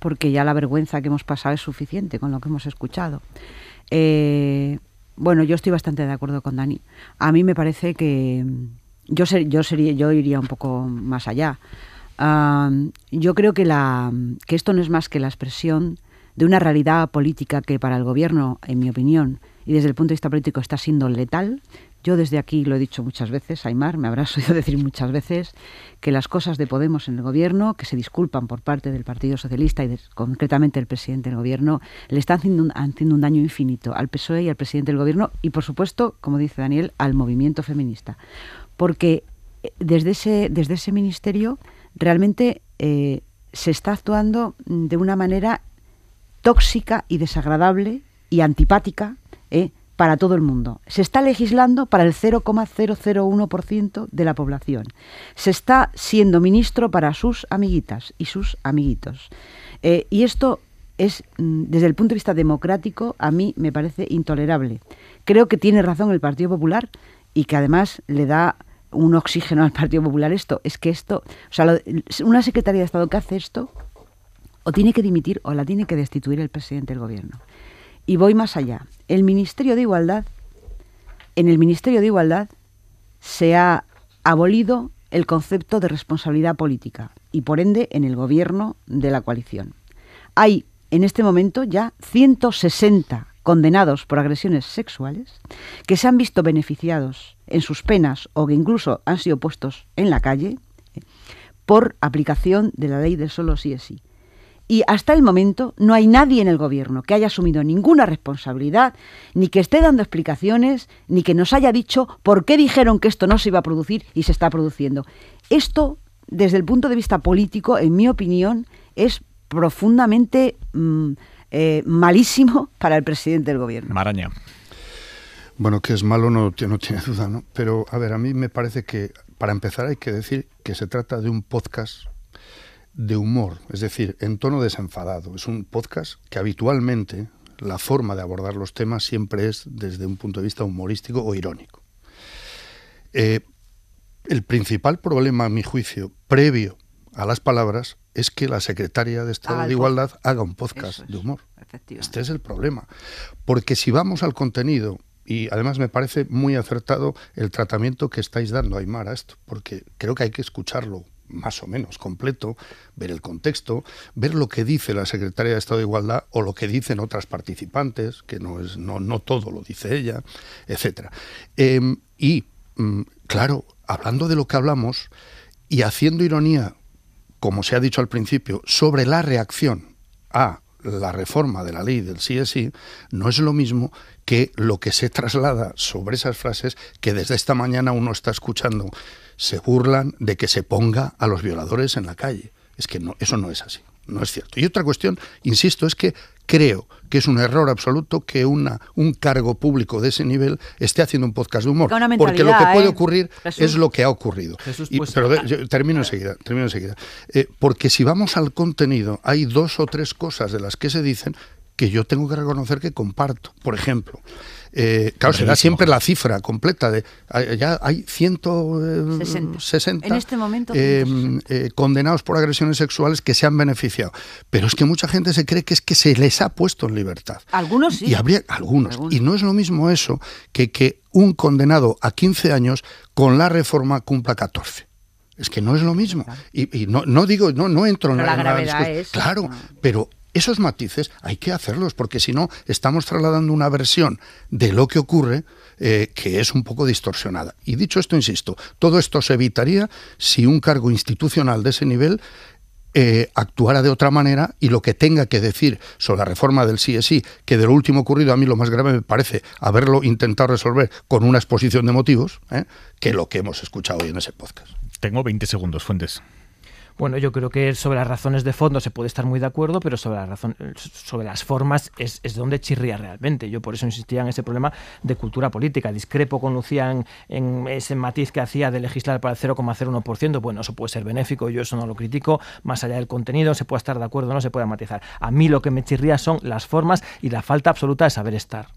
porque ya la vergüenza que hemos pasado es suficiente con lo que hemos escuchado. Eh, bueno, yo estoy bastante de acuerdo con Dani. A mí me parece que yo, yo, sería, yo iría un poco más allá. yo creo que, la, que esto no es más que la expresión de una realidad política que para el gobierno, en mi opinión, y desde el punto de vista político está siendo letal. Yo desde aquí lo he dicho muchas veces, Aymar, me habrás oído decir muchas veces que las cosas de Podemos en el gobierno, que se disculpan por parte del Partido Socialista y concretamente el presidente del gobierno, le están haciendo un daño infinito al PSOE y al presidente del gobierno y, por supuesto, como dice Daniel, al movimiento feminista porque eh, desde ese, desde ese ministerio realmente eh, se está actuando mm, de una manera tóxica y desagradable y antipática eh, para todo el mundo. Se está legislando para el 0,001% de la población. Se está siendo ministro para sus amiguitas y sus amiguitos. y esto es, mm, desde el punto de vista democrático, a mí me parece intolerable. Creo que tiene razón el Partido Popular y que además le da un oxígeno al Partido Popular esto. Es que esto, o sea, una secretaria de Estado que hace esto, o tiene que dimitir o la tiene que destituir el presidente del gobierno. Y voy más allá. El Ministerio de Igualdad, en el Ministerio de Igualdad se ha abolido el concepto de responsabilidad política y por ende en el gobierno de la coalición. Hay en este momento ya 160 condenados por agresiones sexuales, que se han visto beneficiados en sus penas o que incluso han sido puestos en la calle eh, por aplicación de la ley del solo sí es sí. Y hasta el momento no hay nadie en el gobierno que haya asumido ninguna responsabilidad, ni que esté dando explicaciones, ni que nos haya dicho por qué dijeron que esto no se iba a producir y se está produciendo. Esto, desde el punto de vista político, en mi opinión, es profundamente... Mm, eh, malísimo para el presidente del gobierno. Maraña. Bueno, que es malo no, no tiene duda, ¿no? Pero, a ver, a mí me parece que, para empezar, hay que decir que se trata de un podcast de humor, es decir, en tono desenfadado. Es un podcast que habitualmente la forma de abordar los temas siempre es desde un punto de vista humorístico o irónico. Eh, el principal problema, a mi juicio, previo a las palabras, es que la secretaria de Estado de Igualdad haga un podcast de humor. Este es el problema. Porque si vamos al contenido, y además me parece muy acertado el tratamiento que estáis dando, Aymar, a esto, porque creo que hay que escucharlo más o menos completo, ver el contexto, ver lo que dice la secretaria de Estado de Igualdad o lo que dicen otras participantes, que no es no, todo lo dice ella, etcétera. Em, y mm, claro, hablando de lo que hablamos y haciendo ironía como se ha dicho al principio, sobre la reacción a la reforma de la ley del CSI, no es lo mismo que lo que se traslada sobre esas frases que desde esta mañana uno está escuchando. Se burlan de que se ponga a los violadores en la calle. Es que no, eso no es así, no es cierto. Y otra cuestión, insisto, es que creo que es un error absoluto que una, un cargo público de ese nivel esté haciendo un podcast de humor. Porque lo que puede ¿eh? ocurrir es lo que ha ocurrido. Pues, ah. termino enseguida, eh, porque si vamos al contenido, hay dos o tres cosas de las que se dicen que yo tengo que reconocer que comparto. Por ejemplo, eh, claro, se da siempre la cifra completa de ah, ya hay 160 eh, este momento eh, condenados por agresiones sexuales que se han beneficiado. Pero es que mucha gente se cree que es que se les ha puesto en libertad. Algunos sí. Y habría algunos. Y no es lo mismo eso que que un condenado a 15 años con la reforma cumpla 14. Es que no es lo mismo. Y, no, no, digo, no, no entro en la, gravedad. es, claro, pero esos matices hay que hacerlos, porque si no, estamos trasladando una versión de lo que ocurre eh, que es un poco distorsionada. Y dicho esto, insisto, todo esto se evitaría si un cargo institucional de ese nivel eh, actuara de otra manera y lo que tenga que decir sobre la reforma del CSI, que de lo último ocurrido a mí lo más grave me parece haberlo intentado resolver con una exposición de motivos, eh, que lo que hemos escuchado hoy en ese podcast. Tengo 20 segundos, Fuentes. Bueno, yo creo que sobre las razones de fondo se puede estar muy de acuerdo, pero sobre, la razón, sobre las formas es, donde chirría realmente. Yo por eso insistía en ese problema de cultura política. Discrepo con Lucía en, ese matiz que hacía de legislar para el 0,01%. Bueno, eso puede ser benéfico, yo eso no lo critico. Más allá del contenido, se puede estar de acuerdo, no se puede matizar. A mí lo que me chirría son las formas y la falta absoluta de saber estar.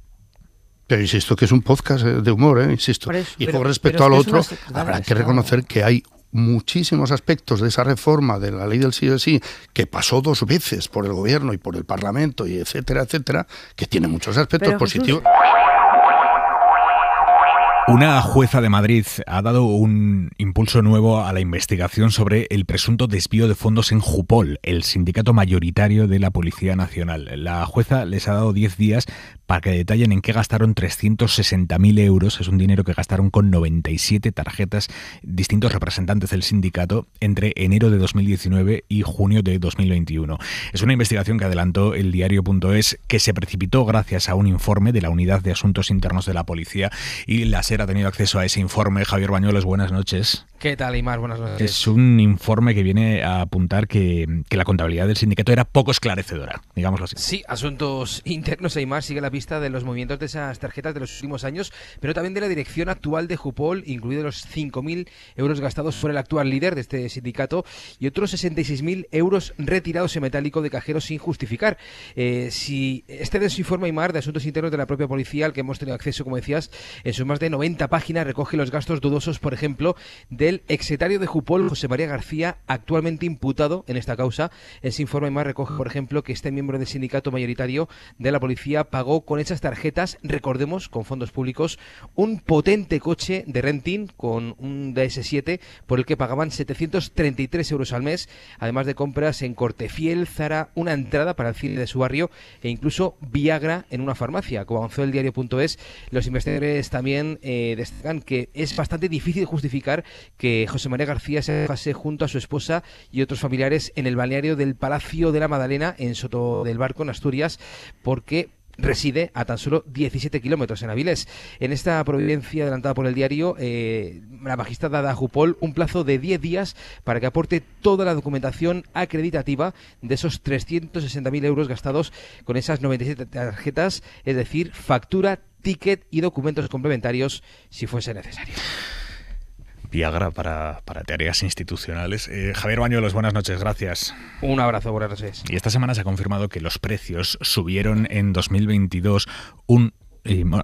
Pero insisto que es un podcast eh, de humor, eh, insisto. y con respecto al otro, habrá que reconocer que hay muchísimos aspectos de esa reforma de la ley del sí sí, que pasó dos veces por el gobierno y por el Parlamento, y etcétera, etcétera, que tiene muchos aspectos positivos. Una jueza de Madrid ha dado un impulso nuevo a la investigación sobre el presunto desvío de fondos en Jupol, el sindicato mayoritario de la Policía Nacional. La jueza les ha dado 10 días para que detallen en qué gastaron 360.000 euros. Es un dinero que gastaron con 97 tarjetas distintos representantes del sindicato entre enero de 2019 y junio de 2021. Es una investigación que adelantó el diario.es que se precipitó gracias a un informe de la Unidad de Asuntos Internos de la Policía y la SER ha tenido acceso a ese informe. Javier Bañuelos, buenas noches. ¿Qué tal, Imar? Buenas noches. Es un informe que viene a apuntar que, la contabilidad del sindicato era poco esclarecedora, digámoslo así. Sí, asuntos internos, Aymar sigue la pista de los movimientos de esas tarjetas de los últimos años, pero también de la dirección actual de Jupol, incluido los 5.000 euros gastados por el actual líder de este sindicato y otros 66.000 euros retirados en metálico de cajeros sin justificar. Eh, si este desinforme, Aymar, de asuntos internos de la propia policía, al que hemos tenido acceso, como decías, en sus más de 90 páginas recoge los gastos dudosos, por ejemplo, de el exetario de Jupol, José María García, actualmente imputado en esta causa. Ese informe más recoge, por ejemplo, que este miembro del sindicato mayoritario de la policía pagó con esas tarjetas, recordemos, con fondos públicos, un potente coche de renting con un DS7 por el que pagaban 733 euros al mes, además de compras en Corte Fiel, Zara, una entrada para el cine de su barrio e incluso Viagra en una farmacia. Como avanzó el diario.es, los investigadores también eh, destacan que es bastante difícil justificar que José María García se pase junto a su esposa y otros familiares en el balneario del Palacio de la Madalena en Soto del Barco, en Asturias, porque reside a tan solo 17 kilómetros en Avilés. En esta providencia adelantada por el diario, eh, la magistrada da a Jupol un plazo de 10 días para que aporte toda la documentación acreditativa de esos 360.000 euros gastados con esas 97 tarjetas, es decir, factura, ticket y documentos complementarios si fuese necesario. Viagra para, para tareas institucionales. Eh, Javier Bañuelos, buenas noches, gracias. Un abrazo, buenas noches. Y esta semana se ha confirmado que los precios subieron en 2022 un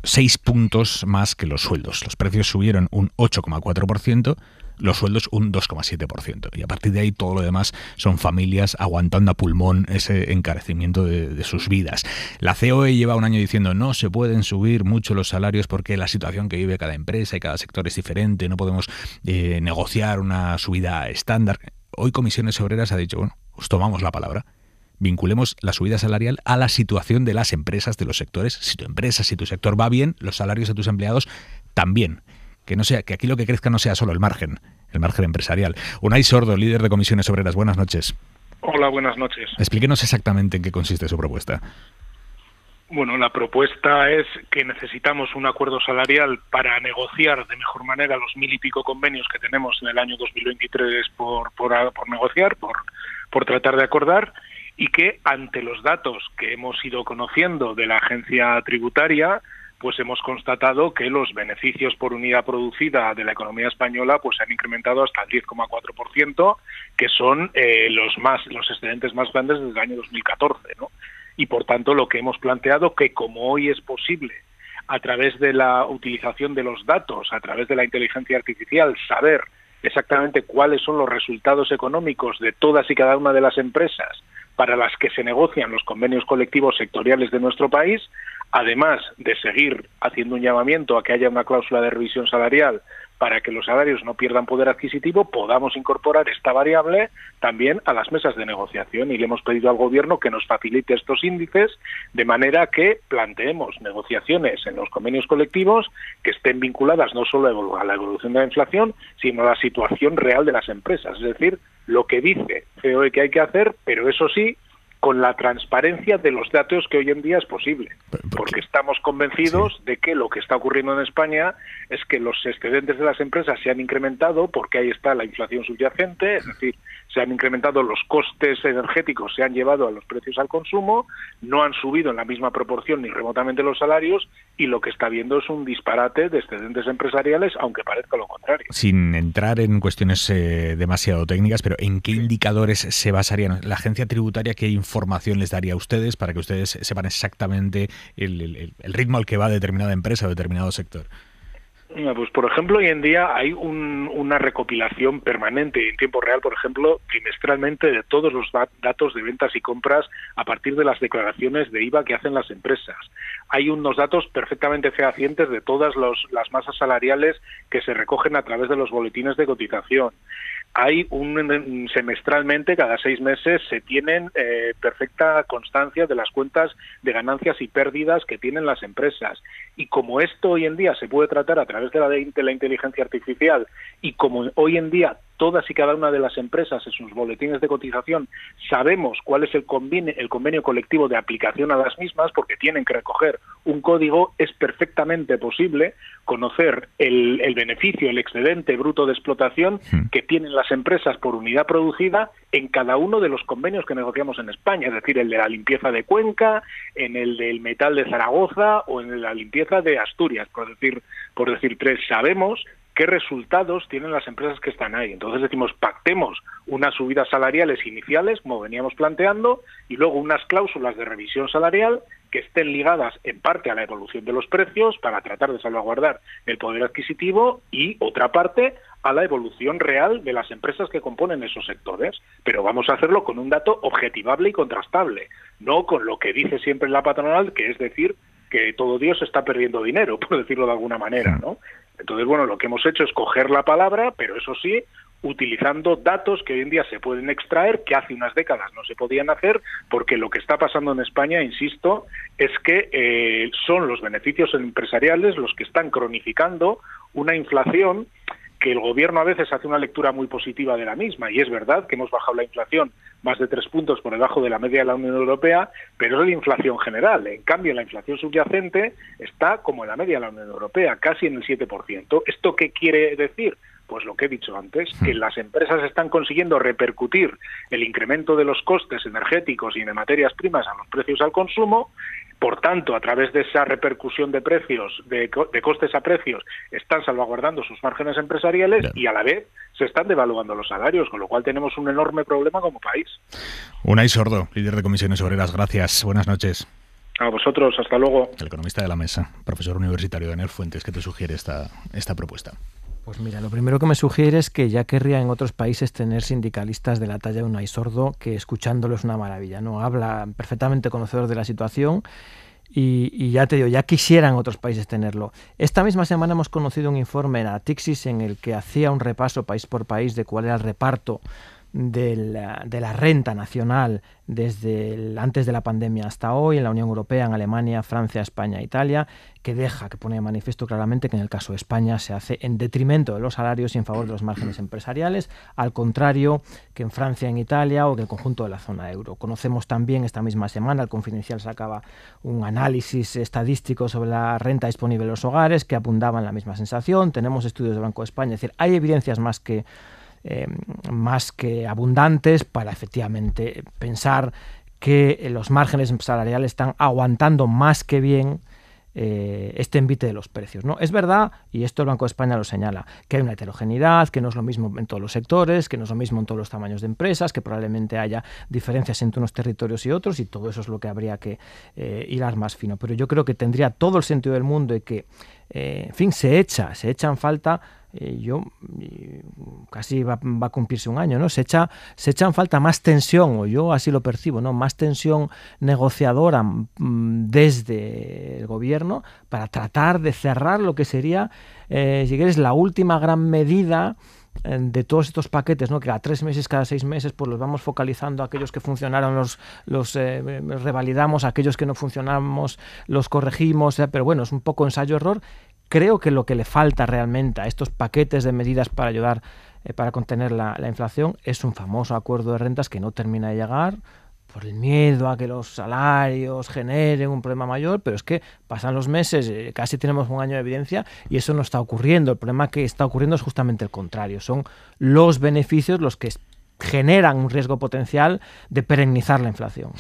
6 eh, puntos más que los sueldos. Los precios subieron un 8,4% los sueldos un 2,7%. Y a partir de ahí todo lo demás son familias aguantando a pulmón ese encarecimiento de, sus vidas. La COE lleva un año diciendo no se pueden subir mucho los salarios porque la situación que vive cada empresa y cada sector es diferente, no podemos eh, negociar una subida estándar. Hoy Comisiones Obreras ha dicho, bueno, os tomamos la palabra vinculemos la subida salarial a la situación de las empresas, de los sectores. Si tu empresa, si tu sector va bien, los salarios de tus empleados también que no sea que aquí lo que crezca no sea solo el margen, el margen empresarial. Unai Sordo, líder de Comisiones Obreras, buenas noches. Hola, buenas noches. Explíquenos exactamente en qué consiste su propuesta. Bueno, la propuesta es que necesitamos un acuerdo salarial para negociar de mejor manera los mil y pico convenios que tenemos en el año 2023 por, por, por negociar, por, por tratar de acordar y que ante los datos que hemos ido conociendo de la agencia tributaria, pues hemos constatado que los beneficios por unidad producida de la economía española pues se han incrementado hasta el 10,4%, que son eh, los más los excedentes más grandes desde el año 2014, ¿no? Y por tanto lo que hemos planteado que como hoy es posible a través de la utilización de los datos, a través de la inteligencia artificial, saber exactamente cuáles son los resultados económicos de todas y cada una de las empresas para las que se negocian los convenios colectivos sectoriales de nuestro país, además de seguir haciendo un llamamiento a que haya una cláusula de revisión salarial para que los salarios no pierdan poder adquisitivo, podamos incorporar esta variable también a las mesas de negociación y le hemos pedido al Gobierno que nos facilite estos índices de manera que planteemos negociaciones en los convenios colectivos que estén vinculadas no solo a la evolución de la inflación, sino a la situación real de las empresas, es decir, lo que dice COE que hay que hacer, pero eso sí, con la transparencia de los datos que hoy en día es posible. Porque estamos convencidos de que lo que está ocurriendo en España es que los excedentes de las empresas se han incrementado porque ahí está la inflación subyacente, es decir, se han incrementado los costes energéticos, se han llevado a los precios al consumo, no han subido en la misma proporción ni remotamente los salarios y lo que está viendo es un disparate de excedentes empresariales, aunque parezca lo contrario. Sin entrar en cuestiones eh, demasiado técnicas, pero ¿en qué indicadores se basarían? ¿La agencia tributaria qué información les daría a ustedes para que ustedes sepan exactamente el, el ritmo al que va determinada empresa o determinado sector? Pues, por ejemplo, hoy en día hay una recopilación permanente en tiempo real, por ejemplo, trimestralmente de todos los datos de ventas y compras a partir de las declaraciones de IVA que hacen las empresas. Hay unos datos perfectamente fehacientes de todas las masas salariales que se recogen a través de los boletines de cotización hay un semestralmente cada seis meses se tienen eh, perfecta constancia de las cuentas de ganancias y pérdidas que tienen las empresas y como esto hoy en día se puede tratar a través de la de la inteligencia artificial y como hoy en día todas y cada una de las empresas en sus boletines de cotización sabemos cuál es el convenio, el convenio colectivo de aplicación a las mismas porque tienen que recoger un código, es perfectamente posible conocer el, el beneficio, el excedente bruto de explotación que tienen las empresas por unidad producida en cada uno de los convenios que negociamos en España, es decir, el de la limpieza de Cuenca, en el del metal de Zaragoza o en la limpieza de Asturias, por decir, por decir tres. Sabemos qué resultados tienen las empresas que están ahí. Entonces decimos, pactemos unas subidas salariales iniciales, como veníamos planteando, y luego unas cláusulas de revisión salarial que estén ligadas en parte a la evolución de los precios para tratar de salvaguardar el poder adquisitivo y otra parte a la evolución real de las empresas que componen esos sectores. Pero vamos a hacerlo con un dato objetivable y contrastable, no con lo que dice siempre la patronal, que es decir que todo Dios está perdiendo dinero, por decirlo de alguna manera, ¿no? Entonces, bueno, lo que hemos hecho es coger la palabra, pero eso sí, utilizando datos que hoy en día se pueden extraer, que hace unas décadas no se podían hacer, porque lo que está pasando en España, insisto, es que eh, son los beneficios empresariales los que están cronificando una inflación que el gobierno a veces hace una lectura muy positiva de la misma y es verdad que hemos bajado la inflación más de tres puntos por debajo de la media de la Unión Europea, pero es la inflación general. En cambio, la inflación subyacente está como en la media de la Unión Europea, casi en el 7%. ¿Esto qué quiere decir? Pues lo que he dicho antes, que hmm. las empresas están consiguiendo repercutir el incremento de los costes energéticos y de materias primas a los precios al consumo por tanto, a través de esa repercusión de precios, de, costes a precios, están salvaguardando sus márgenes empresariales y a la vez se están devaluando los salarios, con lo cual tenemos un enorme problema como país. Unai Sordo, líder de comisiones obreras, gracias. Buenas noches. A vosotros, hasta luego. El economista de la mesa, profesor universitario Daniel Fuentes, ¿qué te sugiere esta propuesta? Pues mira, lo primero que me sugiere es que ya querría en otros países tener sindicalistas de la talla de un Sordo, que escuchándolo es una maravilla, ¿no? Habla perfectamente conocedor de la situación y, ya te digo, ya en otros países tenerlo. Esta misma semana hemos conocido un informe en Atixis en el que hacía un repaso país por país de cuál era el reparto de la, renta nacional desde antes de la pandemia hasta hoy en la Unión Europea, en Alemania, Francia, España, Italia, que deja, que pone de manifiesto claramente que en el caso de España se hace en detrimento de los salarios y en favor de los márgenes empresariales, al contrario que en Francia, en Italia o que el conjunto de la zona euro. Conocemos también esta misma semana, el Confidencial sacaba un análisis estadístico sobre la renta disponible en los hogares que en la misma sensación. Tenemos estudios del Banco de España, es decir, hay evidencias más que Em, más que abundantes para efectivamente pensar que los márgenes salariales están aguantando más que bien eh, este envite de los precios. ¿no? Es verdad, y esto el Banco de España lo señala, que hay una heterogeneidad, que no es lo mismo en todos los sectores, que no es lo mismo en todos los tamaños de empresas, que probablemente haya diferencias entre unos territorios y otros, y todo eso es lo que habría que eh, hilar más fino. Pero yo creo que tendría todo el sentido del mundo y que, eh, en fin, se echa, se echan falta eh, yo casi va, a cumplirse un año, ¿no? Se echa, se falta más tensión, o yo así lo percibo, ¿no? Más tensión negociadora mm, desde el gobierno para tratar de cerrar lo que sería, eh, si quieres, la última gran medida eh, de todos estos paquetes, ¿no? que a tres meses, cada seis meses, pues los vamos focalizando, aquellos que funcionaron los, los revalidamos, aquellos que no funcionamos los corregimos, pero bueno, es un poco ensayo-error creo que lo que le falta realmente a estos paquetes de medidas para ayudar eh, para contener la, la inflación es un famoso acuerdo de rentas que no termina de llegar por el miedo a que los salarios generen un problema mayor, pero es que pasan los meses, eh, casi tenemos un año de evidencia y eso no está ocurriendo. El problema que está ocurriendo es justamente el contrario. Son los beneficios los que generan un riesgo potencial de perennizar la inflación.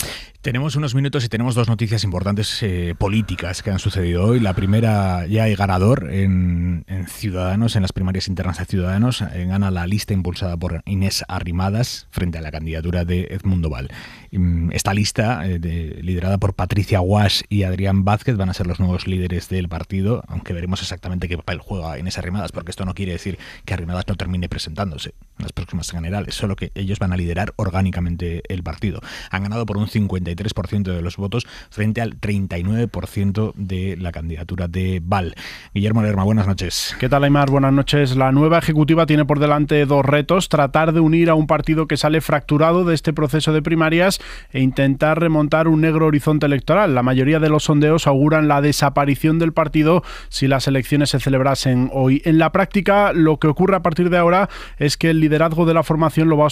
Tenemos unos minutos y tenemos dos noticias importantes eh, políticas que han sucedido hoy. La primera, ya hay ganador en, Ciudadanos, en las primarias internas de Ciudadanos. Eh, gana la lista impulsada por Inés Arrimadas frente a la candidatura de Edmundo Val. Mm, esta lista, eh, liderada por Patricia wash y Adrián Vázquez, van a ser los nuevos líderes del partido, aunque veremos exactamente qué papel juega Inés Arrimadas, porque esto no quiere decir que Arrimadas no termine presentándose en las próximas generales, solo que ellos van a liderar orgánicamente el partido. Han ganado por un 53% de los votos frente al 39% de la candidatura de Val. Guillermo Lerma, buenas noches. ¿Qué tal, Aymar? Buenas noches. La nueva ejecutiva tiene por delante dos retos, tratar de unir a un partido que sale fracturado de este proceso de primarias e intentar remontar un negro horizonte electoral. La mayoría de los sondeos auguran la desaparición del partido si las elecciones se celebrasen hoy. En la práctica, lo que ocurre a partir de ahora es que el liderazgo de la formación lo va a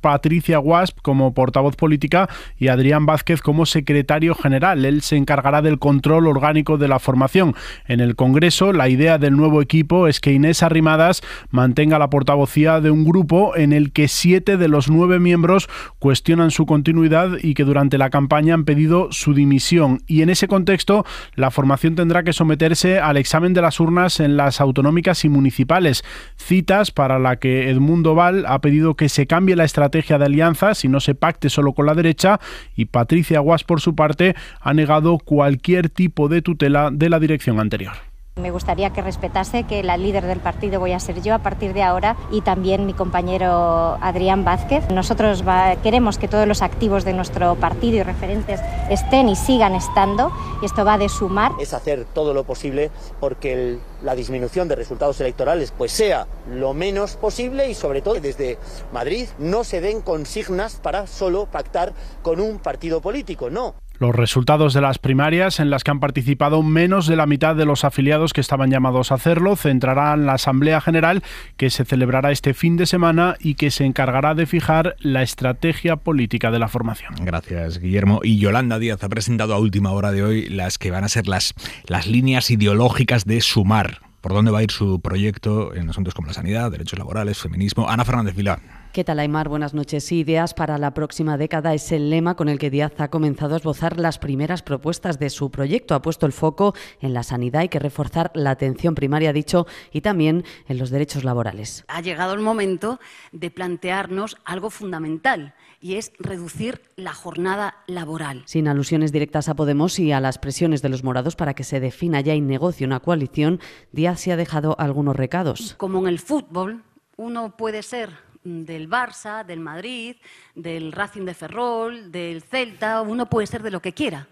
Patricia Wasp como portavoz política y Adrián Vázquez como secretario general. Él se encargará del control orgánico de la formación. En el Congreso, la idea del nuevo equipo es que Inés Arrimadas mantenga la portavocía de un grupo en el que siete de los nueve miembros cuestionan su continuidad y que durante la campaña han pedido su dimisión. Y en ese contexto, la formación tendrá que someterse al examen de las urnas en las autonómicas y municipales, citas para la que Edmundo Val ha pedido que se cambie cambie la estrategia de alianza si no se pacte solo con la derecha y Patricia Guas por su parte ha negado cualquier tipo de tutela de la dirección anterior. Me gustaría que respetase que la líder del partido voy a ser yo a partir de ahora y también mi compañero Adrián Vázquez. Nosotros queremos que todos los activos de nuestro partido y referentes estén y sigan estando esto va de sumar. Es hacer todo lo posible porque la disminución de resultados electorales pues sea lo menos posible y sobre todo desde Madrid no se den consignas para solo pactar con un partido político, no. Los resultados de las primarias, en las que han participado menos de la mitad de los afiliados que estaban llamados a hacerlo, centrarán la Asamblea General que se celebrará este fin de semana y que se encargará de fijar la estrategia política de la formación. Gracias, Guillermo. Y Yolanda Díaz ha presentado a última hora de hoy las que van a ser las, las líneas ideológicas de Sumar. ¿Por dónde va a ir su proyecto en asuntos como la sanidad, derechos laborales, feminismo? Ana Fernández Vila. ¿Qué tal, Aymar? Buenas noches. Ideas para la próxima década es el lema con el que Díaz ha comenzado a esbozar las primeras propuestas de su proyecto. Ha puesto el foco en la sanidad, y que reforzar la atención primaria, ha dicho, y también en los derechos laborales. Ha llegado el momento de plantearnos algo fundamental y es reducir la jornada laboral. Sin alusiones directas a Podemos y a las presiones de los morados para que se defina ya y negocie una coalición, Díaz se ha dejado algunos recados. Como en el fútbol, uno puede ser Mm, del Barça, del Madrid, del Racing de Ferrol, del Celta, uno puede ser de lo que quiera.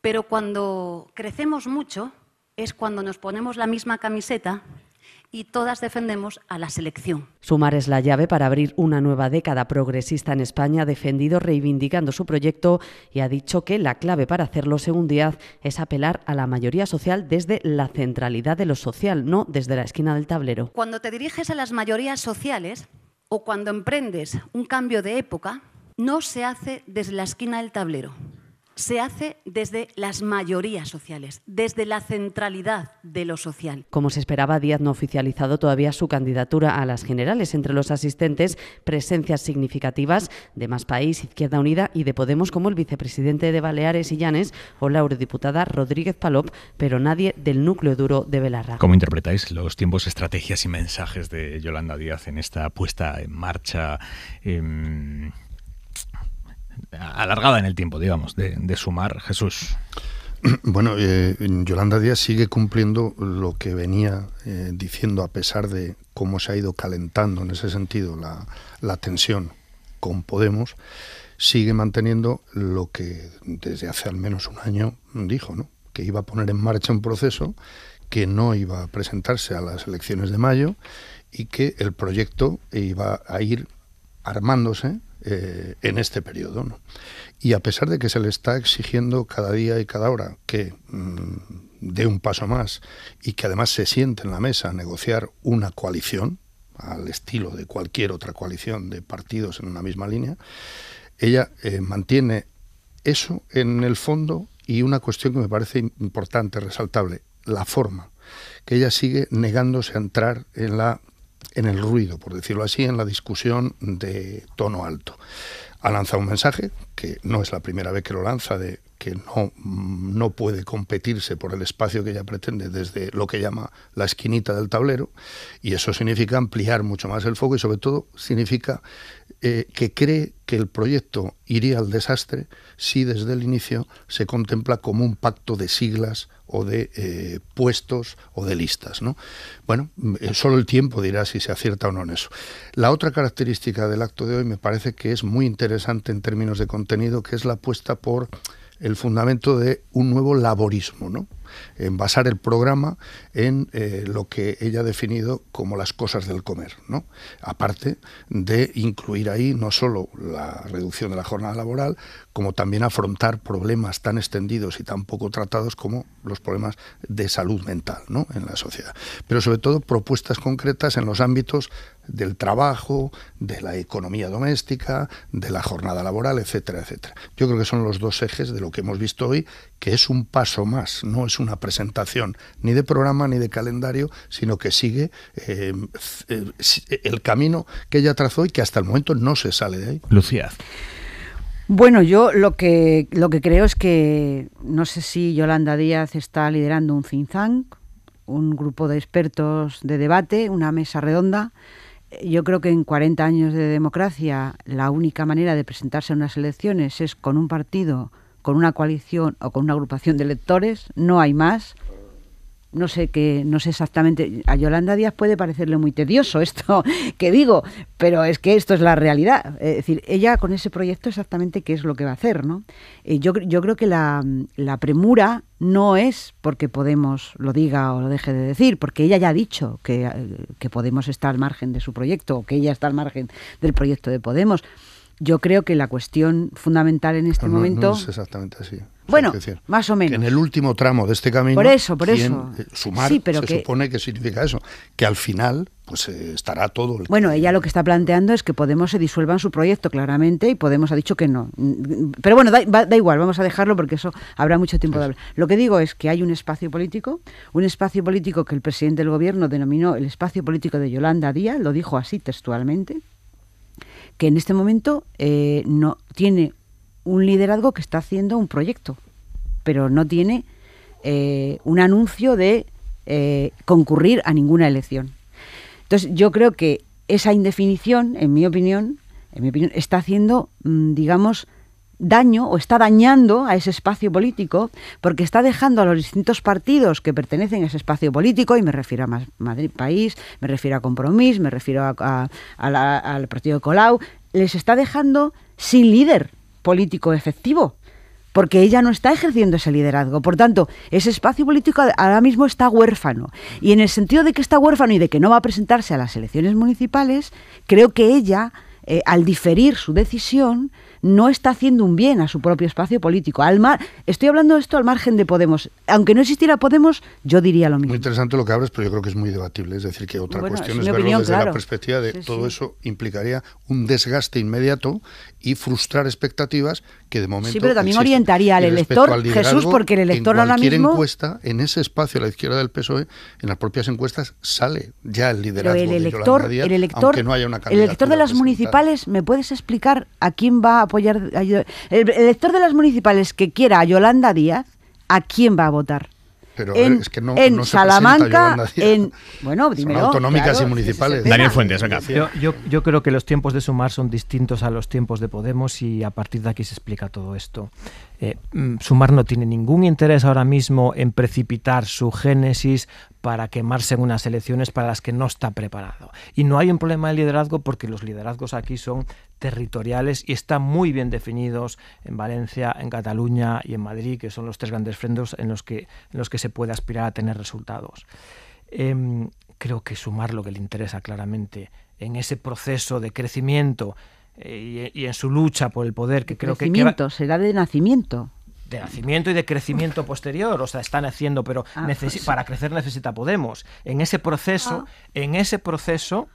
Pero cuando crecemos mucho es cuando nos ponemos la misma camiseta y todas defendemos a la selección. Sumar es la llave para abrir una nueva década progresista en España, ha defendido reivindicando su proyecto y ha dicho que la clave para hacerlo, según Díaz, es apelar a la mayoría social desde la centralidad de lo social, no desde la esquina del tablero. Cuando te diriges a las mayorías sociales, o cuando emprendes un cambio de época, no se hace desde la esquina del tablero se hace desde las mayorías sociales, desde la centralidad de lo social. Como se esperaba, Díaz no ha oficializado todavía su candidatura a las generales. Entre los asistentes, presencias significativas de Más País, Izquierda Unida y de Podemos, como el vicepresidente de Baleares y Llanes o la eurodiputada Rodríguez Palop, pero nadie del núcleo duro de Belarra. ¿Cómo interpretáis los tiempos, estrategias y mensajes de Yolanda Díaz en esta puesta en marcha? Em, alargada en el tiempo, digamos, de, sumar Jesús. Bueno, eh, Yolanda Díaz sigue cumpliendo lo que venía eh, diciendo a pesar de cómo se ha ido calentando en ese sentido la, la tensión con Podemos, sigue manteniendo lo que desde hace al menos un año dijo, ¿no? que iba a poner en marcha un proceso, que no iba a presentarse a las elecciones de mayo y que el proyecto iba a ir armándose eh, en este periodo. Y a pesar de que se le está exigiendo cada día y cada hora que mm, dé un paso más y que además se siente en la mesa a negociar una coalición, al estilo de cualquier otra coalición de partidos en una misma línea, ella eh, mantiene eso en el fondo y una cuestión que me parece importante, resaltable, la forma que ella sigue negándose a entrar en la en el ruido, por decirlo así, en la discusión de tono alto. Ha lanzado un mensaje, que no es la primera vez que lo lanza, de que no, mm, no puede competirse por el espacio que ella pretende desde lo que llama la esquinita del tablero, y eso significa ampliar mucho más el foco y sobre todo significa eh, que cree que el proyecto iría al desastre si desde el inicio se contempla como un pacto de siglas o de eh, puestos o de listas. ¿no? Bueno, mm, eh, solo el tiempo dirá si se acierta o no en eso. La otra característica del acto de hoy me parece que es muy interesante en términos de contenido, que es la apuesta por el fundamento de un nuevo laborismo, ¿no? en basar el programa en eh, lo que ella ha definido como las cosas del comer, ¿no? Aparte de incluir ahí no solo la reducción de la jornada laboral, como también afrontar problemas tan extendidos y tan poco tratados como los problemas de salud mental ¿no? en la sociedad. Pero sobre todo propuestas concretas en los ámbitos del trabajo, de la economía doméstica, de la jornada laboral, etcétera, etcétera. Yo creo que son los dos ejes de lo que hemos visto hoy, que es un paso más, no es una presentación ni de programa ni de calendario, sino que sigue eh, eh, el camino que ella trazó y que hasta el momento no se sale de ahí. Lucía. Bueno, yo lo que, lo que creo es que no sé si Yolanda Díaz está liderando un think un grupo de expertos de debate, una mesa redonda. Yo creo que en 40 años de democracia la única manera de presentarse a unas elecciones es con un partido con una coalición o con una agrupación de electores, no hay más. No sé qué, no sé exactamente. A Yolanda Díaz puede parecerle muy tedioso esto que digo, pero es que esto es la realidad. Es decir, ella con ese proyecto exactamente qué es lo que va a hacer, ¿no? Eh, yo, yo creo que la, premura no es porque Podemos lo diga o lo deje de decir, porque ella ya ha dicho que, eh, que Podemos está al margen de su proyecto o que ella está al margen del proyecto de Podemos yo creo que la cuestión fundamental en este momento. No es exactamente así. Bueno, más o menos. En el último tramo de este camino. Por eso, por eso. Eh, sumar pero se supone que significa eso, que al final pues eh, estará todo. Bueno, ella lo que está planteando es que Podemos se disuelva en su proyecto claramente y Podemos ha dicho que no. Pero bueno, da, igual, vamos a dejarlo porque eso habrá mucho tiempo de hablar. Lo que digo es que hay un espacio político, un espacio político que el presidente del gobierno denominó el espacio político de Yolanda Díaz, lo dijo así textualmente que en este momento eh, no tiene un liderazgo que está haciendo un proyecto, pero no tiene eh, un anuncio de eh, concurrir a ninguna elección. Entonces, yo creo que esa indefinición, en mi opinión, en mi opinión, está haciendo, mm, digamos, daño o está dañando a ese espacio político porque está dejando a los distintos partidos que pertenecen a ese espacio político, y me refiero a Madrid País, me refiero a Compromís, me refiero al partido de Colau, les está dejando sin líder político efectivo porque ella no está ejerciendo ese liderazgo. Por tanto, ese espacio político ahora mismo está huérfano. Y en el sentido de que está huérfano y de que no va a presentarse a las elecciones municipales, creo que ella, eh, al diferir su decisión, no está haciendo un bien a su propio espacio político. Al estoy hablando de esto al margen de Podemos. Aunque no existiera Podemos, yo diría lo mismo. Muy interesante lo que hablas, pero yo creo que es muy debatible. Es decir, que otra cuestión es, verlo desde la perspectiva de todo eso implicaría un desgaste inmediato y frustrar expectativas que de momento. Sí, pero también orientaría al elector, Jesús, porque el elector en ahora mismo. En encuesta, en ese espacio a la izquierda del PSOE, en las propias encuestas sale ya el liderazgo. Pero el elector, el elector, no haya una el elector de las municipales, ¿me puedes explicar a quién va a apoyar? el elector de las municipales que quiera a Yolanda Díaz, ¿a quién va a votar? pero en, es que no, en Salamanca, en, bueno, autonómicas y municipales. Daniel Fuentes, Yo, yo, creo que los tiempos de Sumar son distintos a los tiempos de Podemos y a partir de aquí se explica todo esto. Eh, mm, Sumar no tiene ningún interés ahora mismo en precipitar su génesis para quemarse en unas elecciones para las que no está preparado. Y no hay un problema de liderazgo porque los liderazgos aquí son territoriales y están muy bien definidos en Valencia, en Cataluña y en Madrid, que son los tres grandes frentes en los que, se puede aspirar a tener resultados. Em, creo que Sumar lo que le interesa claramente en ese proceso de crecimiento eh, y, en su lucha por el poder, que creo que... crecimiento? será de nacimiento de nacimiento y de crecimiento posterior, o sea, están haciendo, pero ah, pues para crecer necesita Podemos. En ese proceso, ah. en ese proceso,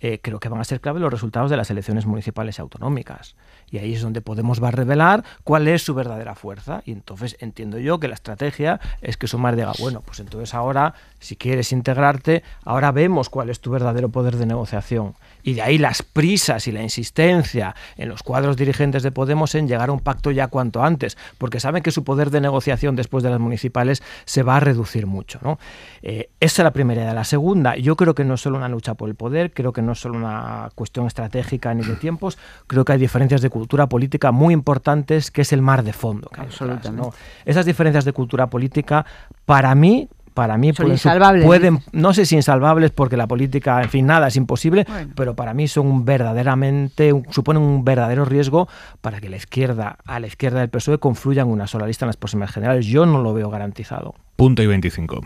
eh, creo que van a ser clave los resultados de las elecciones municipales autonómicas. Y ahí es donde Podemos va a revelar cuál es su verdadera fuerza. Y entonces entiendo yo que la estrategia es que Sumar diga, bueno, pues entonces ahora, si quieres integrarte, ahora vemos cuál es tu verdadero poder de negociación. Y de ahí las prisas y la insistencia en los cuadros dirigentes de Podemos en llegar a un pacto ya cuanto antes, porque saben que su poder de negociación después de las municipales se va a reducir mucho. ¿no? Eh, esa es la primera idea. La segunda, yo creo que no es solo una lucha por el poder, creo que no es solo una cuestión estratégica ni de tiempos, creo que hay diferencias de cultura cultura política muy importantes, que es el mar de fondo. Absolutamente. Esas diferencias de cultura política, para mí, para mí pueden, no sé si insalvables porque la política, en fin, nada es imposible, pero para mí son verdaderamente, suponen un verdadero riesgo para que la izquierda, a la izquierda del PSOE, confluyan una sola lista en las próximas generales. Yo no lo veo garantizado. Punto y 25.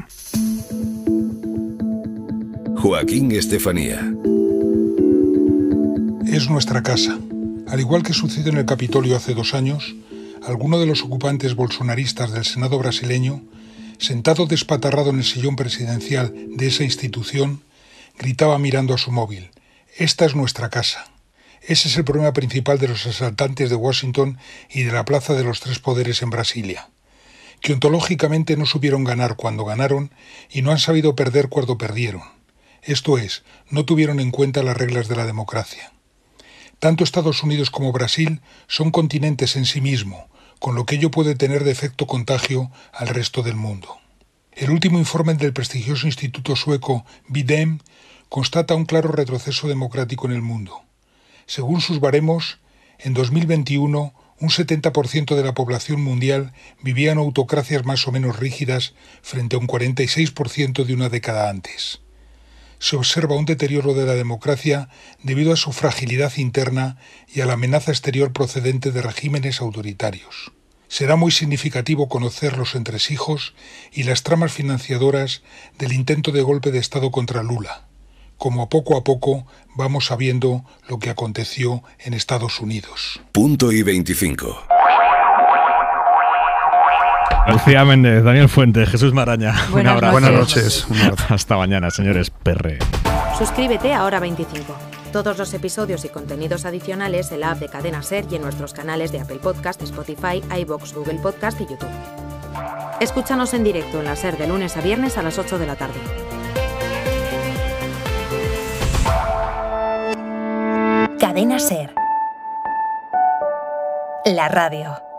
Joaquín Estefanía. Es nuestra casa al igual que sucedió en el Capitolio hace dos años, alguno de los ocupantes bolsonaristas del Senado brasileño, sentado despatarrado en el sillón presidencial de esa institución, gritaba mirando a su móvil, Esta es nuestra casa. Ese es el problema principal de los asaltantes de Washington y de la Plaza de los Tres Poderes en Brasilia, que ontológicamente no supieron ganar cuando ganaron y no han sabido perder cuando perdieron. Esto es, no tuvieron en cuenta las reglas de la democracia. Tanto Estados Unidos como Brasil son continentes en sí mismo, con lo que ello puede tener de efecto contagio al resto del mundo. El último informe del prestigioso instituto sueco Bidem constata un claro retroceso democrático en el mundo. Según sus baremos, en 2021 un 70% de la población mundial vivía en autocracias más o menos rígidas frente a un 46% de una década antes se observa un deterioro de la democracia debido a su fragilidad interna y a la amenaza exterior procedente de regímenes autoritarios. Será muy significativo conocer los entresijos y las tramas financiadoras del intento de golpe de Estado contra Lula, como a poco a poco vamos sabiendo lo que aconteció en Estados Unidos. Punto y Lucía Méndez, Daniel Fuente, Jesús Maraña. Buenas noches. Hasta mañana, señores perre. Suscríbete ahora 25. Todos los episodios y contenidos adicionales en la app de Cadena Ser y en nuestros canales de Apple Podcast, Spotify, iBox, Google Podcast y YouTube. Escúchanos en directo en la Ser de lunes a viernes a las 8 de la tarde. Cadena Ser. La radio.